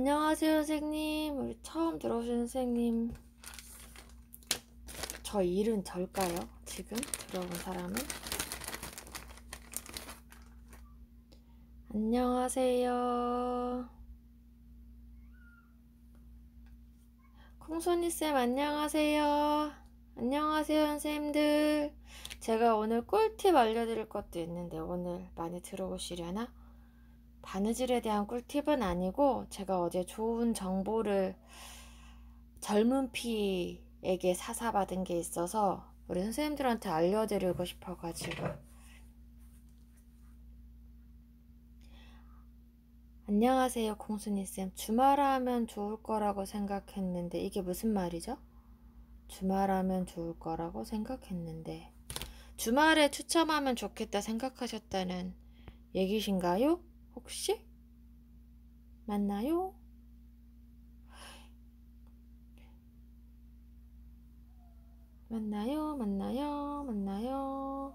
안녕하세요 선생님 우리 처음 들어오신 선생님 저 일은 절까요? 지금 들어온 사람은? 안녕하세요 콩순이쌤 안녕하세요 안녕하세요 선생님들 제가 오늘 꿀팁 알려드릴 것도 있는데 오늘 많이 들어오시려나? 바느질에 대한 꿀팁은 아니고 제가 어제 좋은 정보를 젊은 피에게 사사받은 게 있어서 우리 선생님들한테 알려드리고 싶어가지고 안녕하세요 공순이쌤 주말하면 좋을 거라고 생각했는데 이게 무슨 말이죠? 주말하면 좋을 거라고 생각했는데 주말에 추첨하면 좋겠다 생각하셨다는 얘기신가요? 혹시? 맞나요? 맞나요? 맞나요? 맞나요?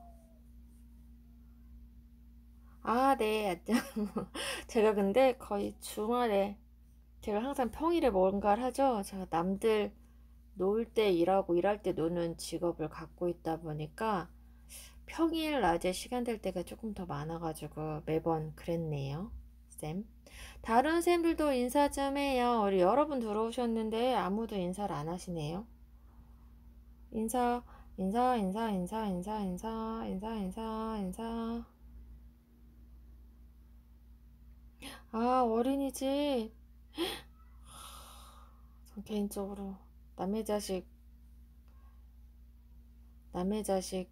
아, 네. 제가 근데 거의 주말에 제가 항상 평일에 뭔가를 하죠. 제가 남들 놀 때 일하고 일할 때 노는 직업을 갖고 있다 보니까 평일 낮에 시간 될 때가 조금 더 많아가지고 매번 그랬네요. 쌤. 다른 쌤들도 인사 좀 해요. 우리 여러분 들어오셨는데 아무도 인사를 안 하시네요. 인사, 인사, 인사, 인사, 인사, 인사, 인사, 인사, 인사. 아, 어린이집. 개인적으로 남의 자식, 남의 자식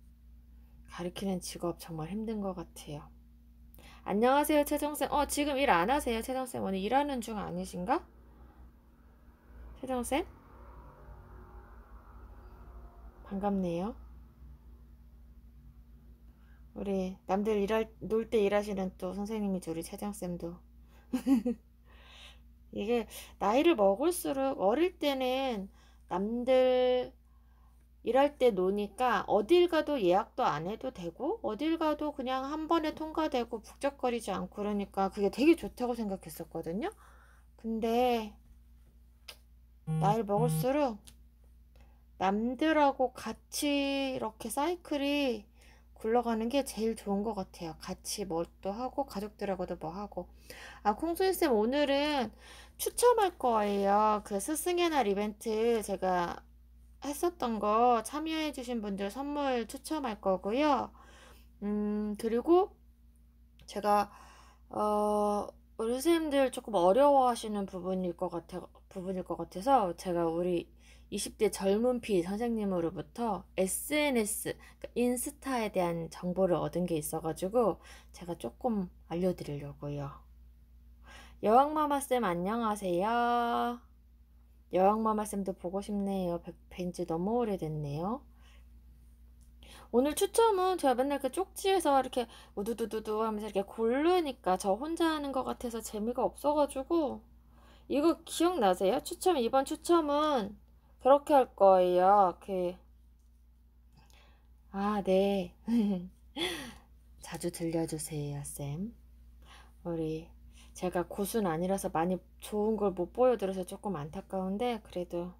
가르키는 직업 정말 힘든 것 같아요. 안녕하세요, 최정쌤. 어, 지금 일 안 하세요, 최정쌤. 오늘 일하는 중 아니신가? 최정쌤? 반갑네요. 우리 남들 일할 놀 때 일하시는 또 선생님이죠 우리 최정쌤도 이게 나이를 먹을수록 어릴 때는 남들 일할 때 노니까 어딜 가도 예약도 안 해도 되고 어딜 가도 그냥 한 번에 통과되고 북적거리지 않고 그러니까 그게 되게 좋다고 생각했었거든요. 근데 음, 나이 먹을수록 음. 남들하고 같이 이렇게 사이클이 굴러가는 게 제일 좋은 것 같아요. 같이 뭘 또 하고 가족들하고도 뭐 하고. 아 콩순이쌤 오늘은 추첨할 거예요. 그 스승의 날 이벤트 제가 했었던 거 참여해주신 분들 선물 추첨할 거고요. 음, 그리고 제가, 어, 우리 선생님들 조금 어려워하시는 부분일 것 같아, 부분일 것 같아서 제가 우리 20대 젊은 피 선생님으로부터 SNS, 그러니까 인스타에 대한 정보를 얻은 게 있어가지고 제가 조금 알려드리려고요. 여왕마마쌤 안녕하세요. 여왕마마쌤도 보고 싶네요. 뵌지 너무 오래됐네요. 오늘 추첨은 제가 맨날 그 쪽지에서 이렇게 우두두두두 하면서 이렇게 고르니까 저 혼자 하는 것 같아서 재미가 없어가지고 이거 기억나세요? 추첨 이번 추첨은 그렇게 할 거예요. 그 아, 네. 자주 들려주세요, 쌤. 우리 제가 고수는 아니라서 많이 좋은 걸 못 보여드려서 조금 안타까운데 그래도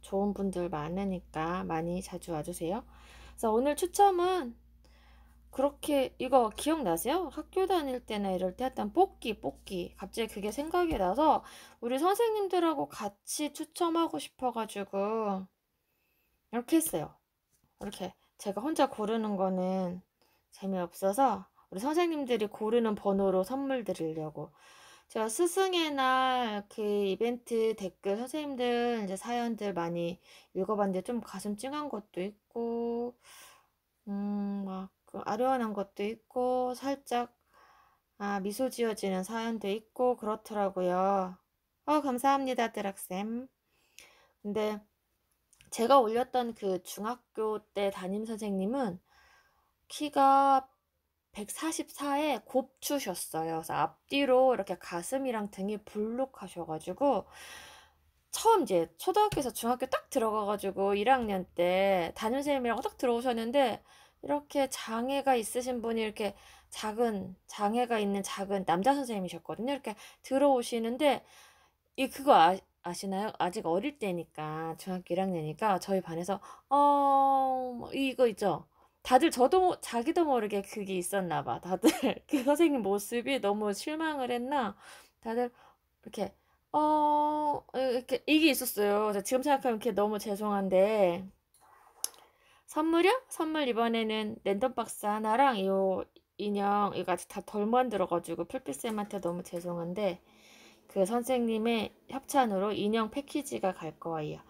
좋은 분들 많으니까 많이 자주 와주세요. 그래서 오늘 추첨은 그렇게 이거 기억나세요? 학교 다닐 때나 이럴 때 했던 뽑기 뽑기 갑자기 그게 생각이 나서 우리 선생님들하고 같이 추첨하고 싶어가지고 이렇게 했어요. 이렇게 제가 혼자 고르는 거는 재미없어서 우리 선생님들이 고르는 번호로 선물 드리려고 제가 스승의 날 그 이벤트 댓글 선생님들 이제 사연들 많이 읽어봤는데 좀 가슴 찡한 것도 있고 음막 그 아련한 것도 있고 살짝 아 미소 지어지는 사연도 있고 그렇더라고요. 어 감사합니다 드락쌤. 근데 제가 올렸던 그 중학교 때 담임 선생님은 키가 144에 곱추셨어요. 그래서 앞뒤로 이렇게 가슴이랑 등이 불룩하셔가지고 처음 이제 초등학교에서 중학교 딱 들어가가지고 1학년 때 담임선생님이랑 딱 들어오셨는데 이렇게 장애가 있으신 분이 이렇게 작은 장애가 있는 작은 남자 선생님이셨거든요. 이렇게 들어오시는데 이 그거 아, 아시나요? 아직 어릴 때니까 중학교 1학년이니까 저희 반에서 어 뭐 이거 있죠. 다들 저도 자기도 모르게 그게 있었나 봐. 다들 그 선생님 모습이 너무 실망을 했나? 다들 이렇게 어 이렇게 이게 있었어요. 지금 생각하면 이게 너무 죄송한데 선물이요? 선물 이번에는 랜덤 박스 하나랑 요 인형 이거 아직 다덜 만들어가지고 풀빛쌤한테 너무 죄송한데 그 선생님의 협찬으로 인형 패키지가 갈 거예요.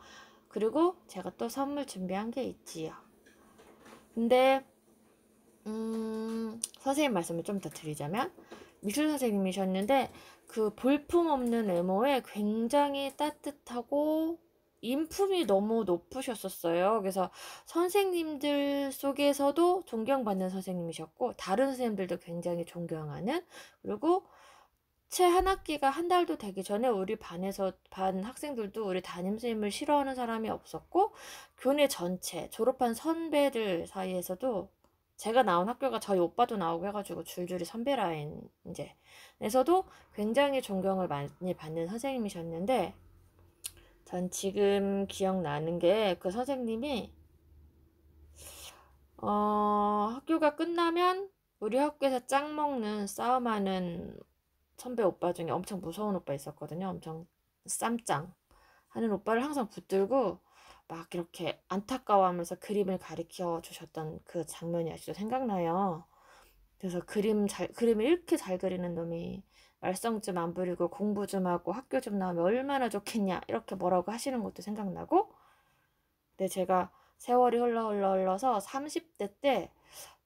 그리고 제가 또 선물 준비한 게 있지요. 근데 음, 선생님 말씀을 좀 더 드리자면 미술 선생님이셨는데 그 볼품 없는 외모에 굉장히 따뜻하고 인품이 너무 높으셨었어요. 그래서 선생님들 속에서도 존경받는 선생님이셨고 다른 선생님들도 굉장히 존경하는 그리고 채한 학기가 한 달도 되기 전에 우리 반에서 반 학생들도 우리 담임선생님을 싫어하는 사람이 없었고 교내 전체 졸업한 선배들 사이에서도 제가 나온 학교가 저희 오빠도 나오고 해가지고 줄줄이 선배 라인 이제 에서도 굉장히 존경을 많이 받는 선생님이셨는데 전 지금 기억나는 게 그 선생님이 어 학교가 끝나면 우리 학교에서 짱 먹는 싸움하는 선배 오빠 중에 엄청 무서운 오빠 있었거든요. 엄청 쌈짱 하는 오빠를 항상 붙들고 막 이렇게 안타까워하면서 그림을 가리켜 주셨던 그 장면이 아직도 생각나요. 그래서 그림 잘 그림을 이렇게 잘 그리는 놈이 말썽 좀 안 부리고 공부 좀 하고 학교 좀 나오면 얼마나 좋겠냐 이렇게 뭐라고 하시는 것도 생각나고 근데 제가 세월이 흘러 흘러 흘러서 30대 때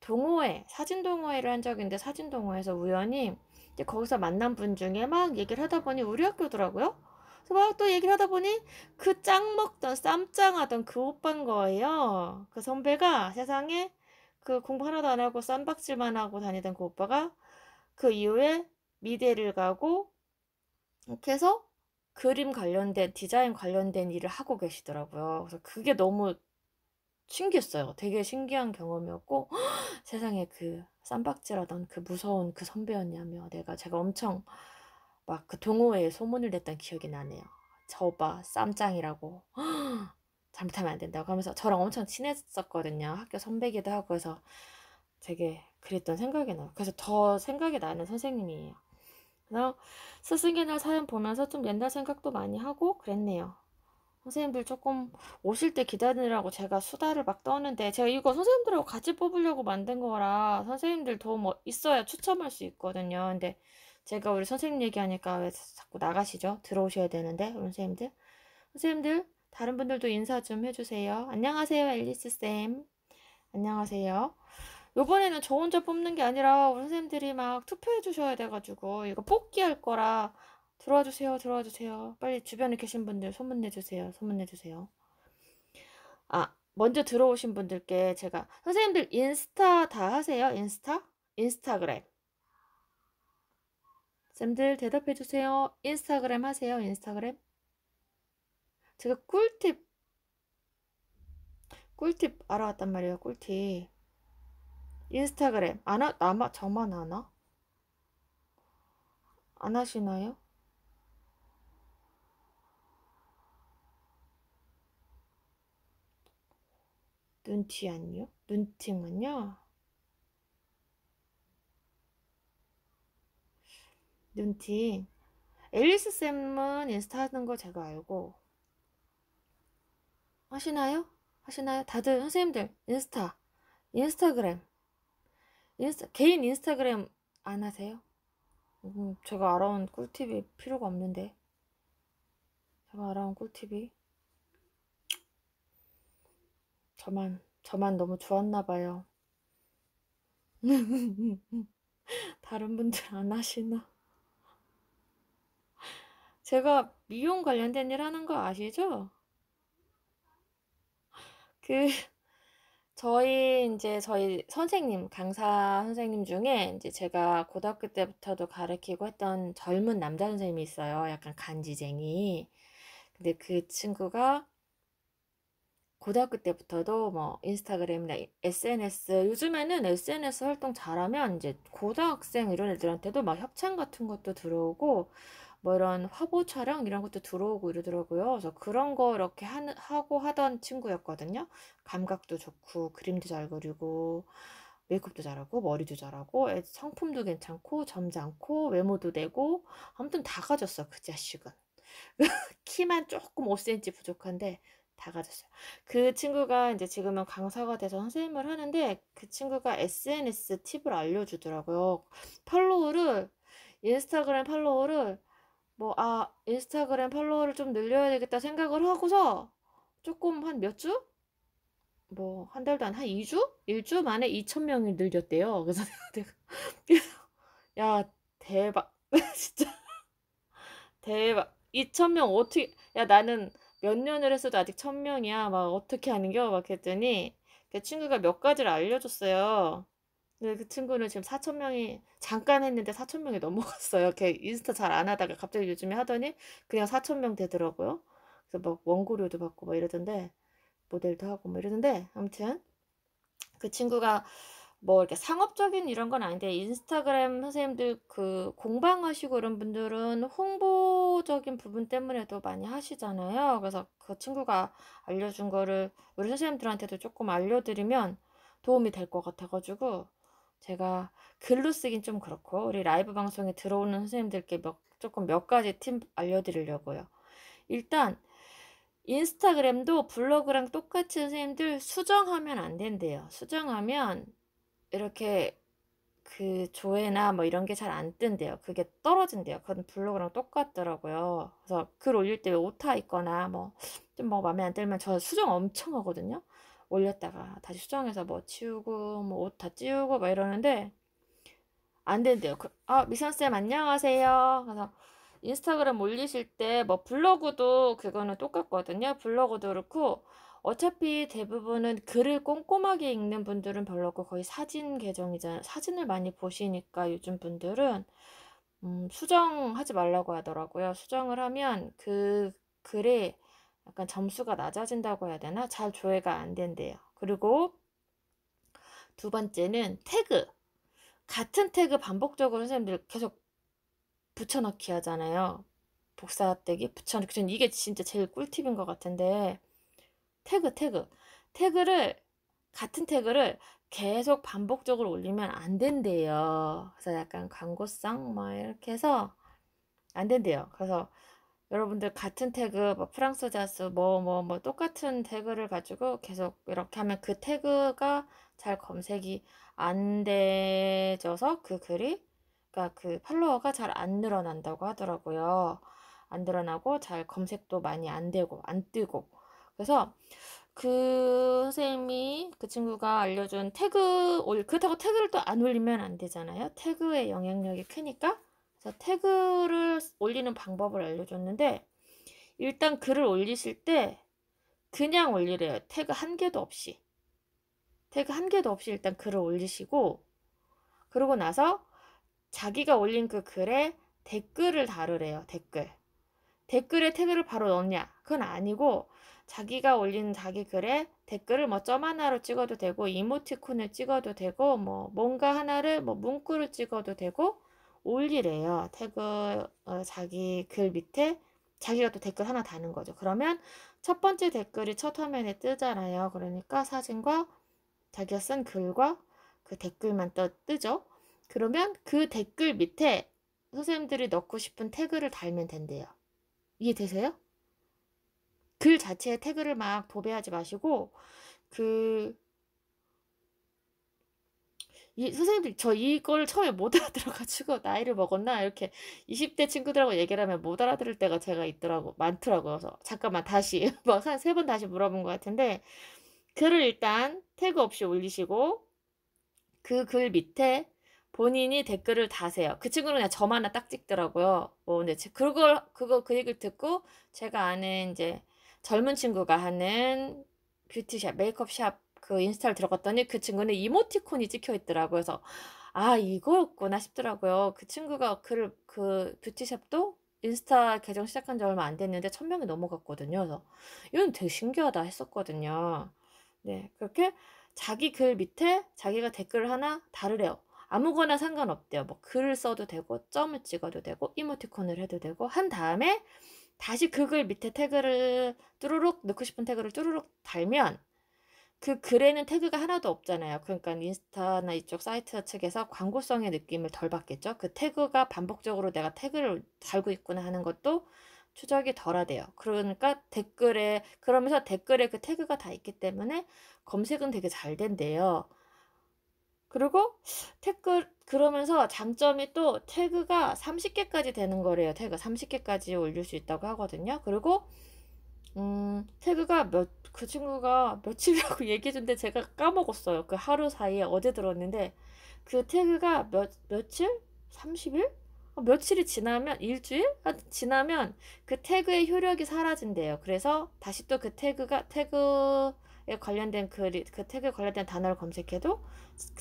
동호회 사진 동호회를 한 적인데 사진 동호회에서 우연히 이제 거기서 만난 분 중에 막 얘기를 하다 보니 우리 학교더라고요. 그래서 막또 얘기를 하다 보니 그 짱 먹던 쌈짱하던 그 오빠인 거예요. 그 선배가 세상에 그 공부 하나도 안 하고 쌈박질만 하고 다니던 그 오빠가 그 이후에 미대를 가고 이렇게 해서 그림 관련된 디자인 관련된 일을 하고 계시더라고요. 그래서 그게 너무 신기했어요. 되게 신기한 경험이었고 허, 세상에 그 쌈박질하던 그 무서운 그 선배였냐며 내가 제가 엄청 막 그 동호회에 소문을 냈던 기억이 나네요. 저봐 쌈짱이라고 허, 잘못하면 안 된다고 하면서 저랑 엄청 친했었거든요. 학교 선배기도 하고 해서 되게 그랬던 생각이 나요. 그래서 더 생각이 나는 선생님이에요. 그래서 스승의 날 사연 보면서 좀 옛날 생각도 많이 하고 그랬네요. 선생님들 조금 오실 때기다리라고 제가 수다를 막 떠는데 제가 이거 선생님들하고 같이 뽑으려고 만든 거라 선생님들 도움 어, 있어야 추첨할 수 있거든요. 근데 제가 우리 선생님 얘기하니까 왜 자꾸 나가시죠? 들어오셔야 되는데 우리 선생님들 선생님들 다른 분들도 인사 좀 해주세요. 안녕하세요 앨리스쌤 안녕하세요. 요번에는 저 혼자 뽑는 게 아니라 우리 선생님들이 막 투표해 주셔야 돼가지고 이거 뽑기 할 거라 들어와 주세요. 들어와 주세요. 빨리 주변에 계신 분들 소문 내 주세요. 소문 내 주세요. 아, 먼저 들어오신 분들께 제가 선생님들 인스타 다 하세요? 인스타? 인스타그램. 쌤들 대답해 주세요. 인스타그램 하세요. 인스타그램. 제가 꿀팁 꿀팁 알아왔단 말이에요. 꿀팁. 인스타그램 안 하, 아마 저만 하나? 안 하시나요? 눈치 안요? 눈팅은요? 눈팅. 앨리스 쌤은 인스타 하는 거 제가 알고. 하시나요? 하시나요? 다들 선생님들 인스타, 인스타그램, 인스타, 개인 인스타그램 안 하세요? 음, 제가 알아온 꿀팁이 필요가 없는데. 제가 알아온 꿀팁이 저만 저만 너무 좋았나 봐요. 다른 분들 안 하시나? 제가 미용 관련된 일 하는 거 아시죠? 그 저희 이제 저희 선생님 강사 선생님 중에 이제 제가 고등학교 때부터도 가르치고 했던 젊은 남자 선생님이 있어요. 약간 간지쟁이. 근데 그 친구가 고등학교 때부터도 뭐 인스타그램이나 SNS 요즘에는 SNS 활동 잘하면 이제 고등학생 이런 애들한테도 막 협찬 같은 것도 들어오고 뭐 이런 화보 촬영 이런 것도 들어오고 이러더라고요. 그래서 그런 거 이렇게 하, 하고 하던 친구였거든요. 감각도 좋고 그림도 잘 그리고 메이크업도 잘하고 머리도 잘하고 성품도 괜찮고 점잖고 외모도 되고 아무튼 다 가졌어 그 자식은 키만 조금 5cm 부족한데 다 가졌어요. 그 친구가 이제 지금은 강사가 돼서 선생님을 하는데 그 친구가 SNS 팁을 알려주더라고요. 팔로우를 인스타그램 팔로우를 뭐 아 인스타그램 팔로우를 좀 늘려야 되겠다 생각을 하고서 조금 한 몇 주? 뭐 한 달도 안 한 2주? 1주 만에 2천 명이 늘렸대요. 그래서 내가 야 대박 진짜 대박 2천 명 어떻게 야 나는 몇 년을 했어도 아직 천명이야. 막 어떻게 하는겨? 막 했더니 그 친구가 몇 가지를 알려줬어요. 근데 그 친구는 지금 4천 명이 잠깐 했는데 4천 명이 넘어갔어요. 이렇 인스타 잘 안 하다가 갑자기 요즘에 하더니 그냥 4천 명 되더라고요. 그래서 막 원고료도 받고 막 이러던데 모델도 하고 뭐 이러던데 아무튼 그 친구가 뭐 이렇게 상업적인 이런 건 아닌데 인스타그램 선생님들 그 공방하시고 이런 분들은 홍보적인 부분 때문에도 많이 하시잖아요. 그래서 그 친구가 알려준 거를 우리 선생님들한테도 조금 알려드리면 도움이 될 것 같아가지고 제가 글로 쓰긴 좀 그렇고 우리 라이브 방송에 들어오는 선생님들께 몇, 조금 몇 가지 팁 알려드리려고요. 일단 인스타그램도 블로그랑 똑같이 선생님들 수정하면 안 된대요. 수정하면 이렇게 그 조회나 뭐 이런 게 잘 안 뜬대요. 그게 떨어진대요. 그건 블로그랑 똑같더라고요. 그래서 글 올릴 때 오타 있거나 뭐 좀뭐 뭐 마음에 안 들면 저 수정 엄청 하거든요. 올렸다가 다시 수정해서 뭐 치우고 뭐 오타 찌우고 막 이러는데 안 된대요. 그, 아 미선쌤 안녕하세요. 그래서 인스타그램 올리실 때 뭐 블로그도 그거는 똑같거든요. 블로그도 그렇고 어차피 대부분은 글을 꼼꼼하게 읽는 분들은 별로 없고 거의 사진 계정이잖아요. 사진을 많이 보시니까 요즘 분들은 음, 수정하지 말라고 하더라고요. 수정을 하면 그 글에 약간 점수가 낮아진다고 해야 되나? 잘 조회가 안 된대요. 그리고 두 번째는 태그. 같은 태그 반복적으로 선생님들 계속 붙여넣기 하잖아요. 복사떼기 붙여넣기. 이게 진짜 제일 꿀팁인 것 같은데 태그, 태그. 태그를, 같은 태그를 계속 반복적으로 올리면 안 된대요. 그래서 약간 광고성 막 뭐 이렇게 해서 안 된대요. 그래서 여러분들 같은 태그 뭐 프랑스 자수 뭐뭐뭐 뭐, 뭐 똑같은 태그를 가지고 계속 이렇게 하면 그 태그가 잘 검색이 안 돼져서 그 글이 그러니까 그 팔로워가 잘 안 늘어난다고 하더라고요. 안 늘어나고 잘 검색도 많이 안 되고 안 뜨고 그래서 그 선생님이 그 친구가 알려준 태그 올 그렇다고 태그를 또 안 올리면 안 되잖아요. 태그의 영향력이 크니까 그래서 태그를 올리는 방법을 알려줬는데 일단 글을 올리실 때 그냥 올리래요. 태그 한 개도 없이 태그 한 개도 없이 일단 글을 올리시고 그러고 나서 자기가 올린 그 글에 댓글을 다르래요. 댓글 댓글에 태그를 바로 넣냐 그건 아니고 자기가 올린 자기 글에 댓글을 뭐 점 하나로 찍어도 되고 이모티콘을 찍어도 되고 뭐 뭔가 하나를 뭐 문구를 찍어도 되고 올리래요. 태그 어, 자기 글 밑에 자기가 또 댓글 하나 다는 거죠. 그러면 첫 번째 댓글이 첫 화면에 뜨잖아요. 그러니까 사진과 자기가 쓴 글과 그 댓글만 떠, 뜨죠. 그러면 그 댓글 밑에 선생님들이 넣고 싶은 태그를 달면 된대요. 이해되세요? 글 자체에 태그를 막 도배하지 마시고 그 이, 선생님들 저 이걸 처음에 못 알아들어가지고 나이를 먹었나 이렇게 20대 친구들하고 얘기를 하면 못 알아들을 때가 제가 있더라고 많더라고요. 그래서 잠깐만 다시 막한세 번 다시 물어본 것 같은데 글을 일단 태그 없이 올리시고 그 글 밑에 본인이 댓글을 다세요. 그 친구는 그냥 저만 하나 딱 찍더라고요. 뭐 근데 그걸 그거 그 얘기를 듣고 제가 아는 이제 젊은 친구가 하는 뷰티샵, 메이크업샵 그 인스타를 들어갔더니 그 친구는 이모티콘이 찍혀 있더라고요. 그래서 아 이거였구나 싶더라고요. 그 친구가 그, 그 뷰티샵도 인스타 계정 시작한 지 얼마 안 됐는데 1 0 0 0 명이 넘어갔거든요. 그래서 이건 되게 신기하다 했었거든요. 네 그렇게 자기 글 밑에 자기가 댓글을 하나 다르래요. 아무거나 상관없대요. 뭐 글을 써도 되고 점을 찍어도 되고 이모티콘을 해도 되고 한 다음에 다시 그 글 밑에 태그를 뚜루룩 넣고 싶은 태그를 뚜루룩 달면 그 글에는 태그가 하나도 없잖아요. 그러니까 인스타나 이쪽 사이트 측에서 광고성의 느낌을 덜 받겠죠. 그 태그가 반복적으로 내가 태그를 달고 있구나 하는 것도 추적이 덜하대요. 그러니까 댓글에 그러면서 댓글에 그 태그가 다 있기 때문에 검색은 되게 잘 된대요. 그리고 태그 그러면서 장점이 또 태그가 30개까지 되는 거래요. 태그 30개까지 올릴 수 있다고 하거든요. 그리고 음, 태그가 몇, 그 친구가 며칠이라고 얘기해준데 제가 까먹었어요. 그 하루 사이에 어제 들었는데 그 태그가 몇, 며칠? 30일? 어, 며칠이 지나면 일주일 지나면 그 태그의 효력이 사라진대요. 그래서 다시 또 그 태그가 태그 글에 관련된 글이 그 태그에 관련된 단어를 검색해도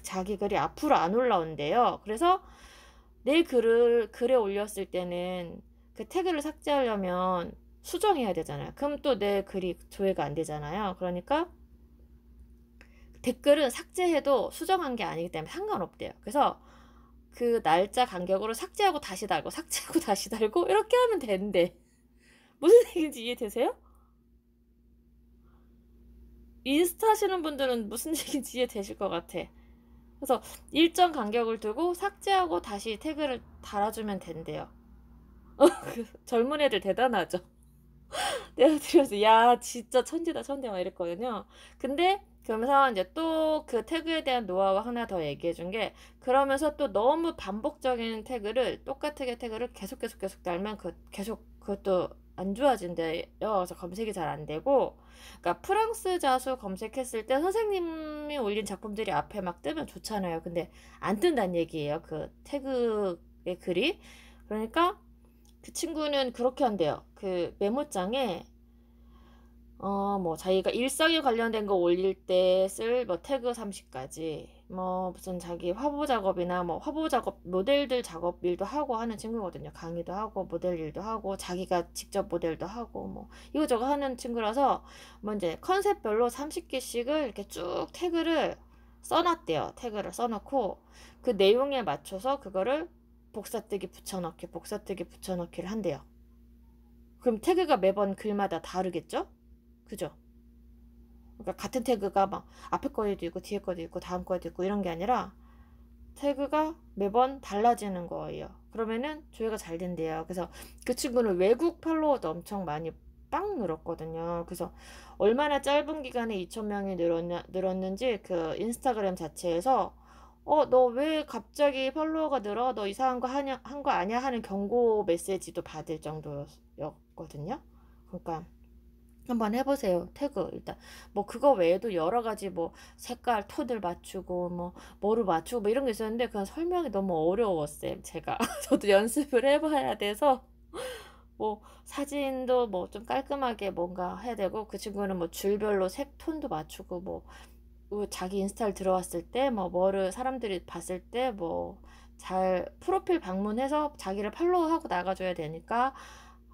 자기 글이 앞으로 안 올라온대요. 그래서 내 글을 글에 올렸을 때는 그 태그를 삭제하려면 수정해야 되잖아요. 그럼 또 내 글이 조회가 안 되잖아요. 그러니까 댓글은 삭제해도 수정한 게 아니기 때문에 상관없대요. 그래서 그 날짜 간격으로 삭제하고 다시 달고 삭제하고 다시 달고 이렇게 하면 되는데 무슨 얘기인지 이해되세요? 인스타 하시는 분들은 무슨 얘기인지 이해되실 것 같아. 그래서 일정 간격을 두고 삭제하고 다시 태그를 달아주면 된대요. 어, 그 젊은 애들 대단하죠. 내가 들려서 야 진짜 천재다 천재 막 이랬거든요. 근데 그러면서 이제 또 그 태그에 대한 노하우 하나 더 얘기해 준 게 그러면서 또 너무 반복적인 태그를 똑같은 태그를 계속 계속 계속 달면 그 계속 그것도 안 좋아진대요. 그래서 검색이 잘 안 되고, 그러니까 프랑스 자수 검색했을 때 선생님이 올린 작품들이 앞에 막 뜨면 좋잖아요. 근데 안 뜬다는 얘기예요. 그 태그의 글이. 그러니까 그 친구는 그렇게 한대요. 그 메모장에 어 뭐 자기가 일상에 관련된 거 올릴 때 쓸 뭐 태그 30까지 뭐 무슨 자기 화보 작업이나 뭐 화보 작업 모델들 작업 일도 하고 하는 친구거든요. 강의도 하고 모델 일도 하고 자기가 직접 모델도 하고 뭐 이거저거 하는 친구라서 뭐 이제 컨셉별로 30개씩을 이렇게 쭉 태그를 써놨대요. 태그를 써놓고 그 내용에 맞춰서 그거를 복사뜨기 붙여넣기 복사뜨기 붙여넣기를 한대요. 그럼 태그가 매번 글마다 다르겠죠? 그죠? 그러니까 같은 태그가 막 앞에 거에도 있고 뒤에 거에도 있고 다음 거에도 있고 이런 게 아니라 태그가 매번 달라지는 거예요. 그러면은 조회가 잘 된대요. 그래서 그 친구는 외국 팔로워도 엄청 많이 빵 늘었거든요. 그래서 얼마나 짧은 기간에 2 0명이 늘었냐, 늘었는지 그 인스타그램 자체에서 어, 너 왜 갑자기 팔로워가 늘어? 너 이상한 거 하냐, 한거 아니야? 하는 경고 메시지도 받을 정도였거든요. 그러니까 한번 해보세요. 태그 일단 뭐 그거 외에도 여러 가지 뭐 색깔 톤을 맞추고 뭐 뭐를 맞추고 뭐 이런 게 있었는데 그냥 설명이 너무 어려웠어요. 제가 저도 연습을 해봐야 돼서 뭐 사진도 뭐 좀 깔끔하게 뭔가 해야 되고 그 친구는 뭐 줄별로 색 톤도 맞추고 뭐 그 자기 인스타를 들어왔을 때 뭐 뭐를 사람들이 봤을 때 뭐 잘 프로필 방문해서 자기를 팔로우하고 나가줘야 되니까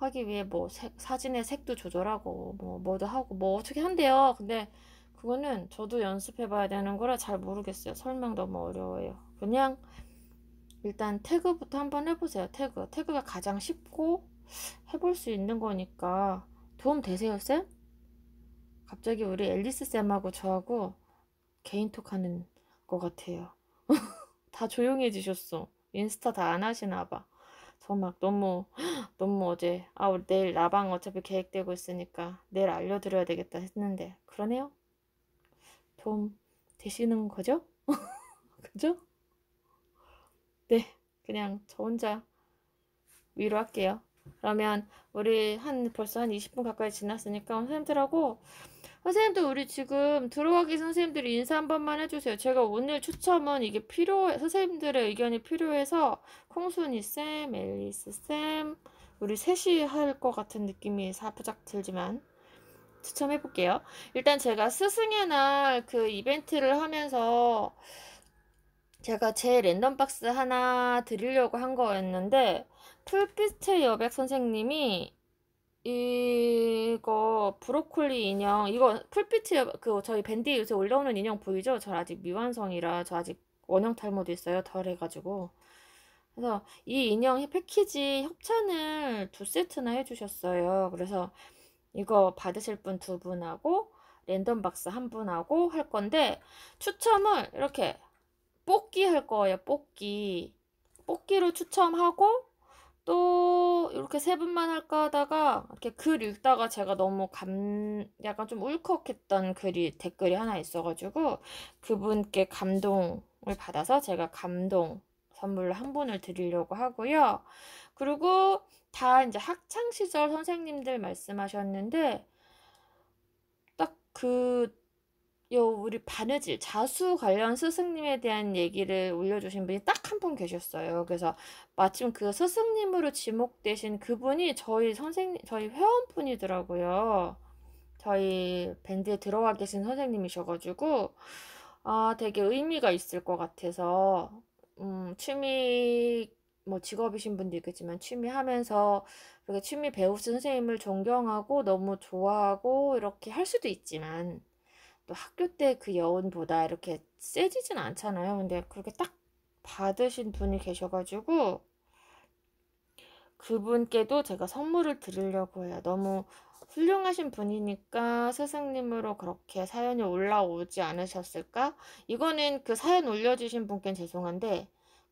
하기 위해 뭐 색, 사진의 색도 조절하고 뭐 뭐도 하고 뭐 어떻게 한대요. 근데 그거는 저도 연습해 봐야 되는 거라 잘 모르겠어요. 설명 너무 어려워요. 그냥 일단 태그부터 한번 해보세요. 태그. 태그가 가장 쉽고 해볼 수 있는 거니까 도움 되세요, 쌤? 갑자기 우리 앨리스 쌤하고 저하고 개인톡 하는 것 같아요. 다 조용해지셨어. 인스타 다 안 하시나 봐. 저막 너무 너무 어제 아 내일 나방 어차피 계획되고 있으니까 내일 알려드려야 되겠다 했는데 그러네요. 도움 되시는 거죠? 그죠? 네 그냥 저 혼자 위로할게요. 그러면 우리 한 벌써 한 20분 가까이 지났으니까 선생님들하고 선생님들 우리 지금 들어가기 선생님들이 인사 한 번만 해주세요. 제가 오늘 추첨은 이게 필요해 선생님들의 의견이 필요해서 콩순이 쌤, 앨리스 쌤 우리 셋이 할 것 같은 느낌이 사부작 들지만 추첨해 볼게요. 일단 제가 스승의 날 그 이벤트를 하면서 제가 제 랜덤 박스 하나 드리려고 한 거였는데 풀빛의 여백 선생님이 이거 브로콜리 인형 이거 풀피트 그 저희 밴디 요새 올려오는 인형 보이죠? 저 아직 미완성이라 저 아직 원형 탈모도 있어요 덜 해가지고 그래서 이 인형 패키지 협찬을 두 세트나 해주셨어요 그래서 이거 받으실 분 두 분하고 랜덤 박스 한 분하고 할 건데 추첨을 이렇게 뽑기 할 거예요 뽑기 뽑기로 추첨하고 또 이렇게 세 분만 할까 하다가 이렇게 글 읽다가 제가 너무 감 약간 좀 울컥했던 글이 댓글이 하나 있어가지고 그분께 감동을 받아서 제가 감동 선물로 한 분을 드리려고 하고요. 그리고 다 이제 학창 시절 선생님들 말씀하셨는데 딱그 요 우리 바느질 자수 관련 스승님에 대한 얘기를 올려주신 분이 딱 한 분 계셨어요. 그래서 마침 그 스승님으로 지목되신 그분이 저희 선생님 저희 회원분이더라고요. 저희 밴드에 들어와 계신 선생님이셔가지고 아 되게 의미가 있을 것 같아서 음 취미 뭐 직업이신 분도 있겠지만 취미 하면서 이렇게 취미 배우 선생님을 존경하고 너무 좋아하고 이렇게 할 수도 있지만 또 학교 때 그 여운보다 이렇게 세지진 않잖아요. 근데 그렇게 딱 받으신 분이 계셔가지고 그분께도 제가 선물을 드리려고 해요. 너무 훌륭하신 분이니까 스승님으로 그렇게 사연이 올라오지 않으셨을까? 이거는 그 사연 올려주신 분께는 죄송한데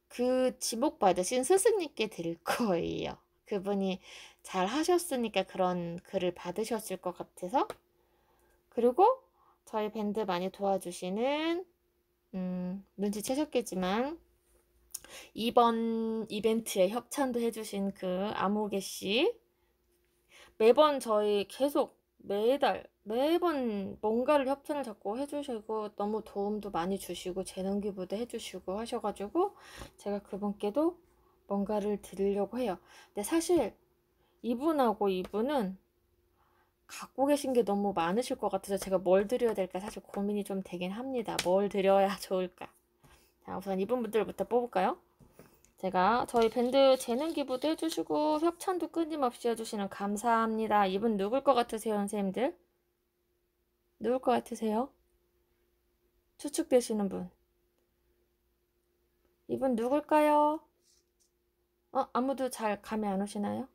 그 지목 받으신 스승님께 드릴 거예요. 그분이 잘 하셨으니까 그런 글을 받으셨을 것 같아서 그리고 저희 밴드 많이 도와주시는 음, 눈치채셨겠지만 이번 이벤트에 협찬도 해주신 그 아무개 씨 매번 저희 계속 매달 매번 뭔가를 협찬을 자꾸 해주시고 너무 도움도 많이 주시고 재능 기부도 해주시고 하셔가지고 제가 그분께도 뭔가를 드리려고 해요. 근데 사실 이분하고 이분은 갖고 계신 게 너무 많으실 것 같아서 제가 뭘 드려야 될까 사실 고민이 좀 되긴 합니다. 뭘 드려야 좋을까? 자, 우선 이분 분들부터 뽑을까요? 제가 저희 밴드 재능 기부도 해주시고 협찬도 끊임없이 해주시는 감사합니다. 이분 누굴 것 같으세요, 선생님들? 누굴 것 같으세요? 추측되시는 분. 이분 누굴까요? 어, 아무도 잘 감이 안 오시나요?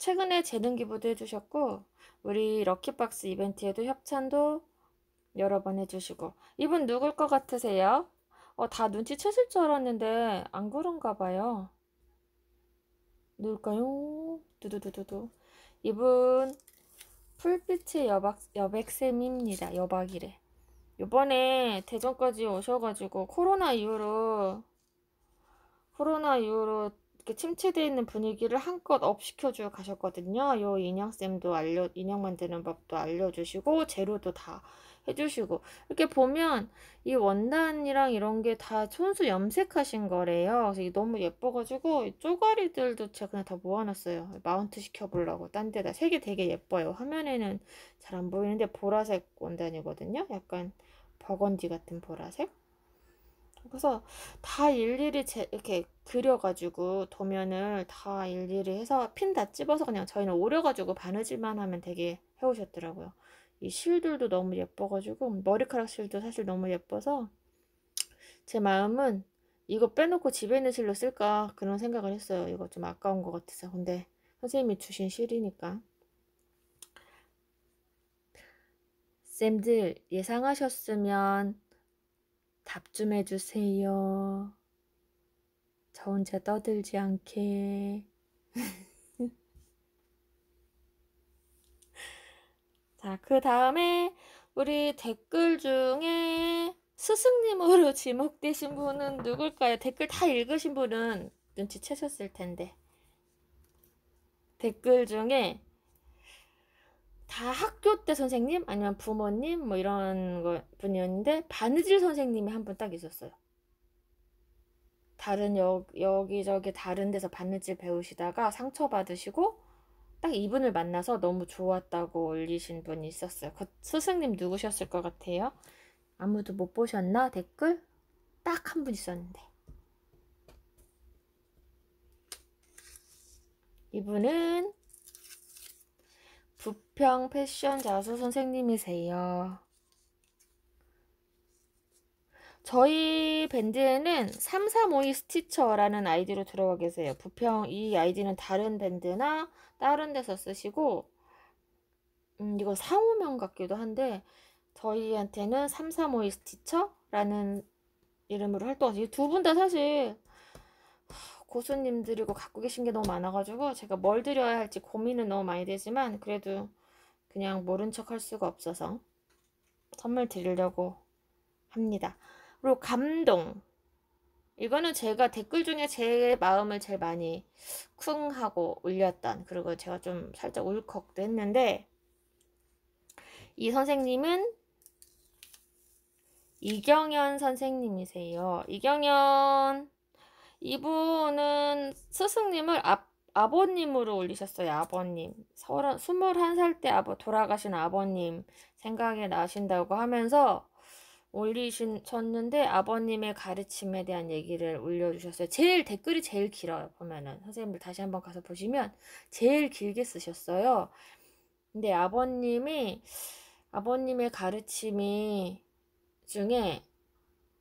최근에 재능 기부도 해주셨고 우리 럭키박스 이벤트에도 협찬도 여러 번 해주시고 이분 누굴 것 같으세요? 어, 다 눈치채실 줄 알았는데 안 그런가 봐요. 누굴까요? 두두두두두 이분 풀빛의 여박, 여백쌤입니다. 여박이래. 요번에 대전까지 오셔가지고 코로나 이후로 코로나 이후로 이렇게 침체되어 있는 분위기를 한껏 업시켜주어 가셨거든요. 요 인형쌤도 알려, 인형 만드는 법도 알려주시고, 재료도 다 해주시고. 이렇게 보면 이 원단이랑 이런 게 다 손수 염색하신 거래요. 그래서 너무 예뻐가지고, 쪼가리들도 제가 그냥 다 모아놨어요. 마운트 시켜보려고. 딴 데다. 색이 되게 예뻐요. 화면에는 잘 안 보이는데 보라색 원단이거든요. 약간 버건디 같은 보라색. 그래서 다 일일이 제, 이렇게 그려가지고 도면을 다 일일이 해서 핀 다 찝어서 그냥 저희는 오려가지고 바느질만 하면 되게 해오셨더라고요. 이 실들도 너무 예뻐가지고 머리카락 실도 사실 너무 예뻐서 제 마음은 이거 빼놓고 집에 있는 실로 쓸까 그런 생각을 했어요. 이거 좀 아까운 것 같아서. 근데 선생님이 주신 실이니까. 쌤들 예상하셨으면 답좀 해주세요. 저 혼자 떠들지 않게. 자, 그 다음에 우리 댓글 중에 스승님으로 지목되신 분은 누굴까요? 댓글 다 읽으신 분은 눈치채셨을 텐데. 댓글 중에 다 학교 때 선생님 아니면 부모님 뭐 이런 거 분이었는데 바느질 선생님이 한 분 딱 있었어요. 다른 여, 여기저기 다른 데서 바느질 배우시다가 상처받으시고 딱 이분을 만나서 너무 좋았다고 올리신 분이 있었어요. 그 스승님 누구셨을 것 같아요? 아무도 못 보셨나? 댓글? 딱 한 분 있었는데. 이분은 부평 패션 자수 선생님이세요. 저희 밴드에는 335이 스티처라는 아이디로 들어가 계세요. 부평 이 아이디는 다른 밴드나 다른 데서 쓰시고 음, 이거 상호명 같기도 한데 저희한테는 335이 스티처라는 이름으로 활동하세요. 두분 다 사실 고수님들이고 갖고 계신 게 너무 많아가지고 제가 뭘 드려야 할지 고민은 너무 많이 되지만 그래도 그냥 모른 척할 수가 없어서 선물 드리려고 합니다. 그리고 감동. 이거는 제가 댓글 중에 제 마음을 제일 많이 쿵 하고 울렸던 그리고 제가 좀 살짝 울컥도 했는데 이 선생님은 이경연 선생님이세요. 이경연 이분은 스승님을 아, 아버님으로 올리셨어요. 아버님. 서른, 스물살때 아버, 돌아가신 아버님 생각이 나신다고 하면서 올리셨는데 아버님의 가르침에 대한 얘기를 올려주셨어요. 제일 댓글이 제일 길어요. 보면은 선생님들 다시 한번 가서 보시면 제일 길게 쓰셨어요. 근데 아버님이 아버님의 가르침이 중에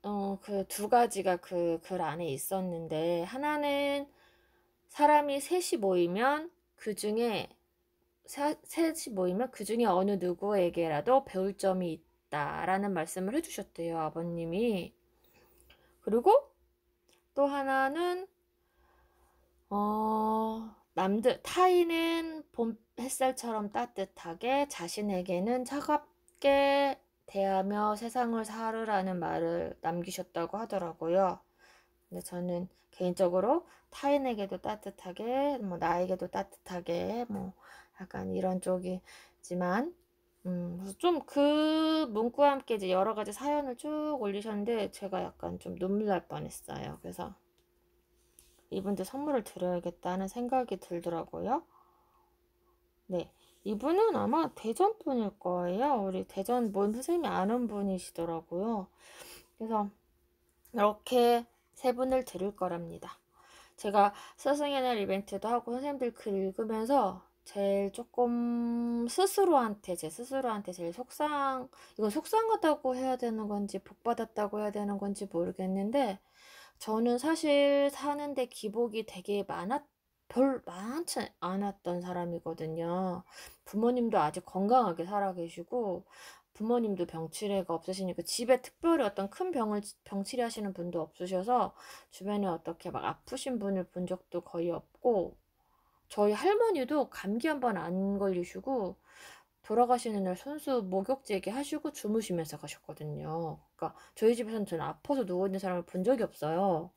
어, 그 두 가지가 그글 그 안에 있었는데, 하나는 사람이 셋이 모이면 그 중에, 사, 셋이 모이면 그 중에 어느 누구에게라도 배울 점이 있다. 라는 말씀을 해주셨대요, 아버님이. 그리고 또 하나는, 어, 남들, 타인은 봄 햇살처럼 따뜻하게, 자신에게는 차갑게 대하며 세상을 사르라는 말을 남기셨다고 하더라고요. 근데 저는 개인적으로 타인에게도 따뜻하게, 뭐 나에게도 따뜻하게, 뭐 약간 이런 쪽이지만, 음, 좀 그 문구와 함께 이제 여러 가지 사연을 쭉 올리셨는데 제가 약간 좀 눈물 날 뻔했어요. 그래서 이분들 선물을 드려야겠다는 생각이 들더라고요. 네. 이분은 아마 대전 분일 거예요. 우리 대전 뭔 선생님이 아는 분이시더라고요. 그래서 이렇게 세 분을 들을 거랍니다. 제가 스승의 날 이벤트도 하고 선생님들 글 읽으면서 제일 조금 스스로한테 제 스스로한테 제일 속상 이건 속상하다고 해야 되는 건지 복받았다고 해야 되는 건지 모르겠는데 저는 사실 사는데 기복이 되게 많았 별 많지 않았던 사람이거든요. 부모님도 아직 건강하게 살아계시고 부모님도 병치레가 없으시니까 집에 특별히 어떤 큰 병을 병치레 하시는 분도 없으셔서 주변에 어떻게 막 아프신 분을 본 적도 거의 없고 저희 할머니도 감기 한 번 안 걸리시고 돌아가시는 날 손수 목욕제기 하시고 주무시면서 가셨거든요. 그러니까 저희 집에서는 저는 아파서 누워있는 사람을 본 적이 없어요.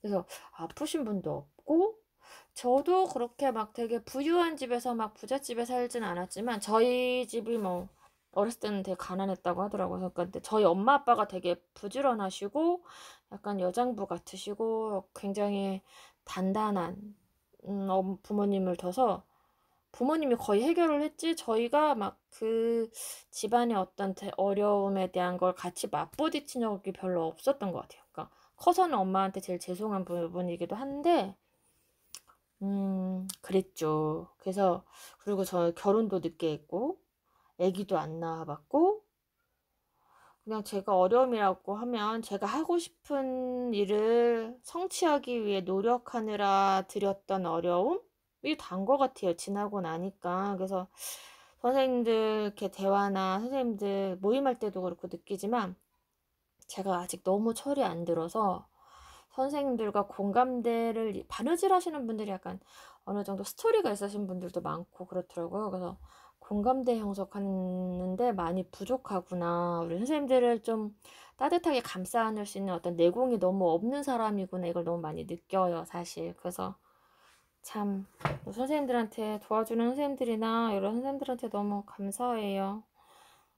그래서 아프신 분도 없고 저도 그렇게 막 되게 부유한 집에서 막 부잣집에 살진 않았지만 저희 집이 뭐 어렸을 때는 되게 가난했다고 하더라고요. 그러니까 저희 엄마 아빠가 되게 부지런하시고 약간 여장부 같으시고 굉장히 단단한 음, 부모님을 둬서 부모님이 거의 해결을 했지 저희가 막 그 집안의 어떤 어려움에 대한 걸 같이 맞부딪힌 적이 별로 없었던 것 같아요. 그러니까 커서는 엄마한테 제일 죄송한 부분이기도 한데 음, 그랬죠. 그래서, 그리고 저 결혼도 늦게 했고, 아기도 안 낳아봤고, 그냥 제가 어려움이라고 하면 제가 하고 싶은 일을 성취하기 위해 노력하느라 드렸던 어려움이 단것 같아요. 지나고 나니까. 그래서 선생님들 께 대화나 선생님들 모임할 때도 그렇고 느끼지만 제가 아직 너무 철이 안 들어서 선생님들과 공감대를 바느질 하시는 분들이 약간 어느 정도 스토리가 있으신 분들도 많고 그렇더라고요. 그래서 공감대 형성하는데 많이 부족하구나. 우리 선생님들을 좀 따뜻하게 감싸 안을 수 있는 어떤 내공이 너무 없는 사람이구나. 이걸 너무 많이 느껴요, 사실. 그래서 참 뭐 선생님들한테 도와주는 선생님들이나 여러 선생님들한테 너무 감사해요.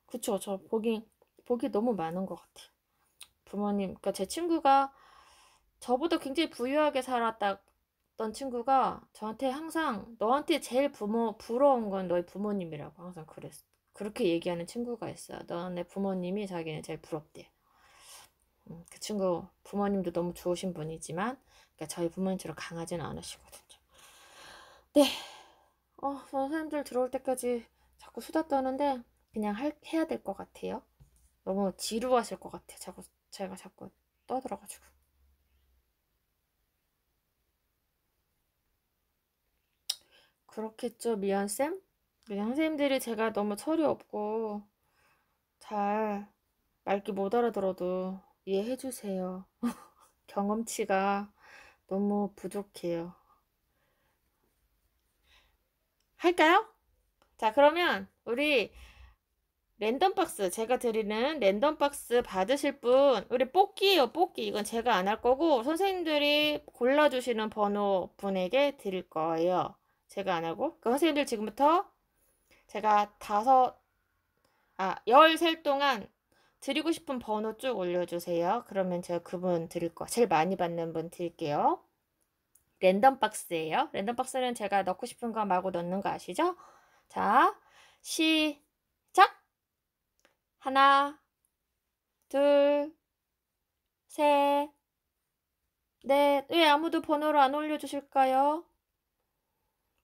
그쵸? 저 보기 보기 너무 많은 것 같아요. 부모님, 그러니까 제 친구가 저보다 굉장히 부유하게 살았던 친구가 저한테 항상 너한테 제일 부모 부러운 건 너희 부모님이라고 항상 그랬어. 그렇게 얘기하는 친구가 있어요. 너네 부모님이 자기는 제일 부럽대. 음, 그 친구 부모님도 너무 좋으신 분이지만 그러니까 저희 부모님처럼 강하지는 않으시거든요. 네. 어, 선생님들 들어올 때까지 자꾸 수다 떠는데 그냥 할, 해야 될 것 같아요. 너무 지루하실 것 같아요. 자꾸 제가 자꾸 떠들어가지고. 그렇겠죠, 미안쌤 그냥 네, 선생님들이 제가 너무 철이 없고 잘말게못 알아들어도 이해해 주세요. 경험치가 너무 부족해요. 할까요? 자, 그러면 우리 랜덤박스 제가 드리는 랜덤박스 받으실 분 우리 뽑기예요 뽑기 이건 제가 안 할 거고 선생님들이 골라주시는 번호 분에게 드릴 거예요 제가 안 하고. 그 선생님들 지금부터 제가 다섯, 아, 열 셀 동안 드리고 싶은 번호 쭉 올려주세요. 그러면 제가 그분 드릴 거, 제일 많이 받는 분 드릴게요. 랜덤 박스예요. 랜덤 박스는 제가 넣고 싶은 거 말고 넣는 거 아시죠? 자, 시작! 하나, 둘, 셋, 넷. 왜 아무도 번호를 안 올려주실까요?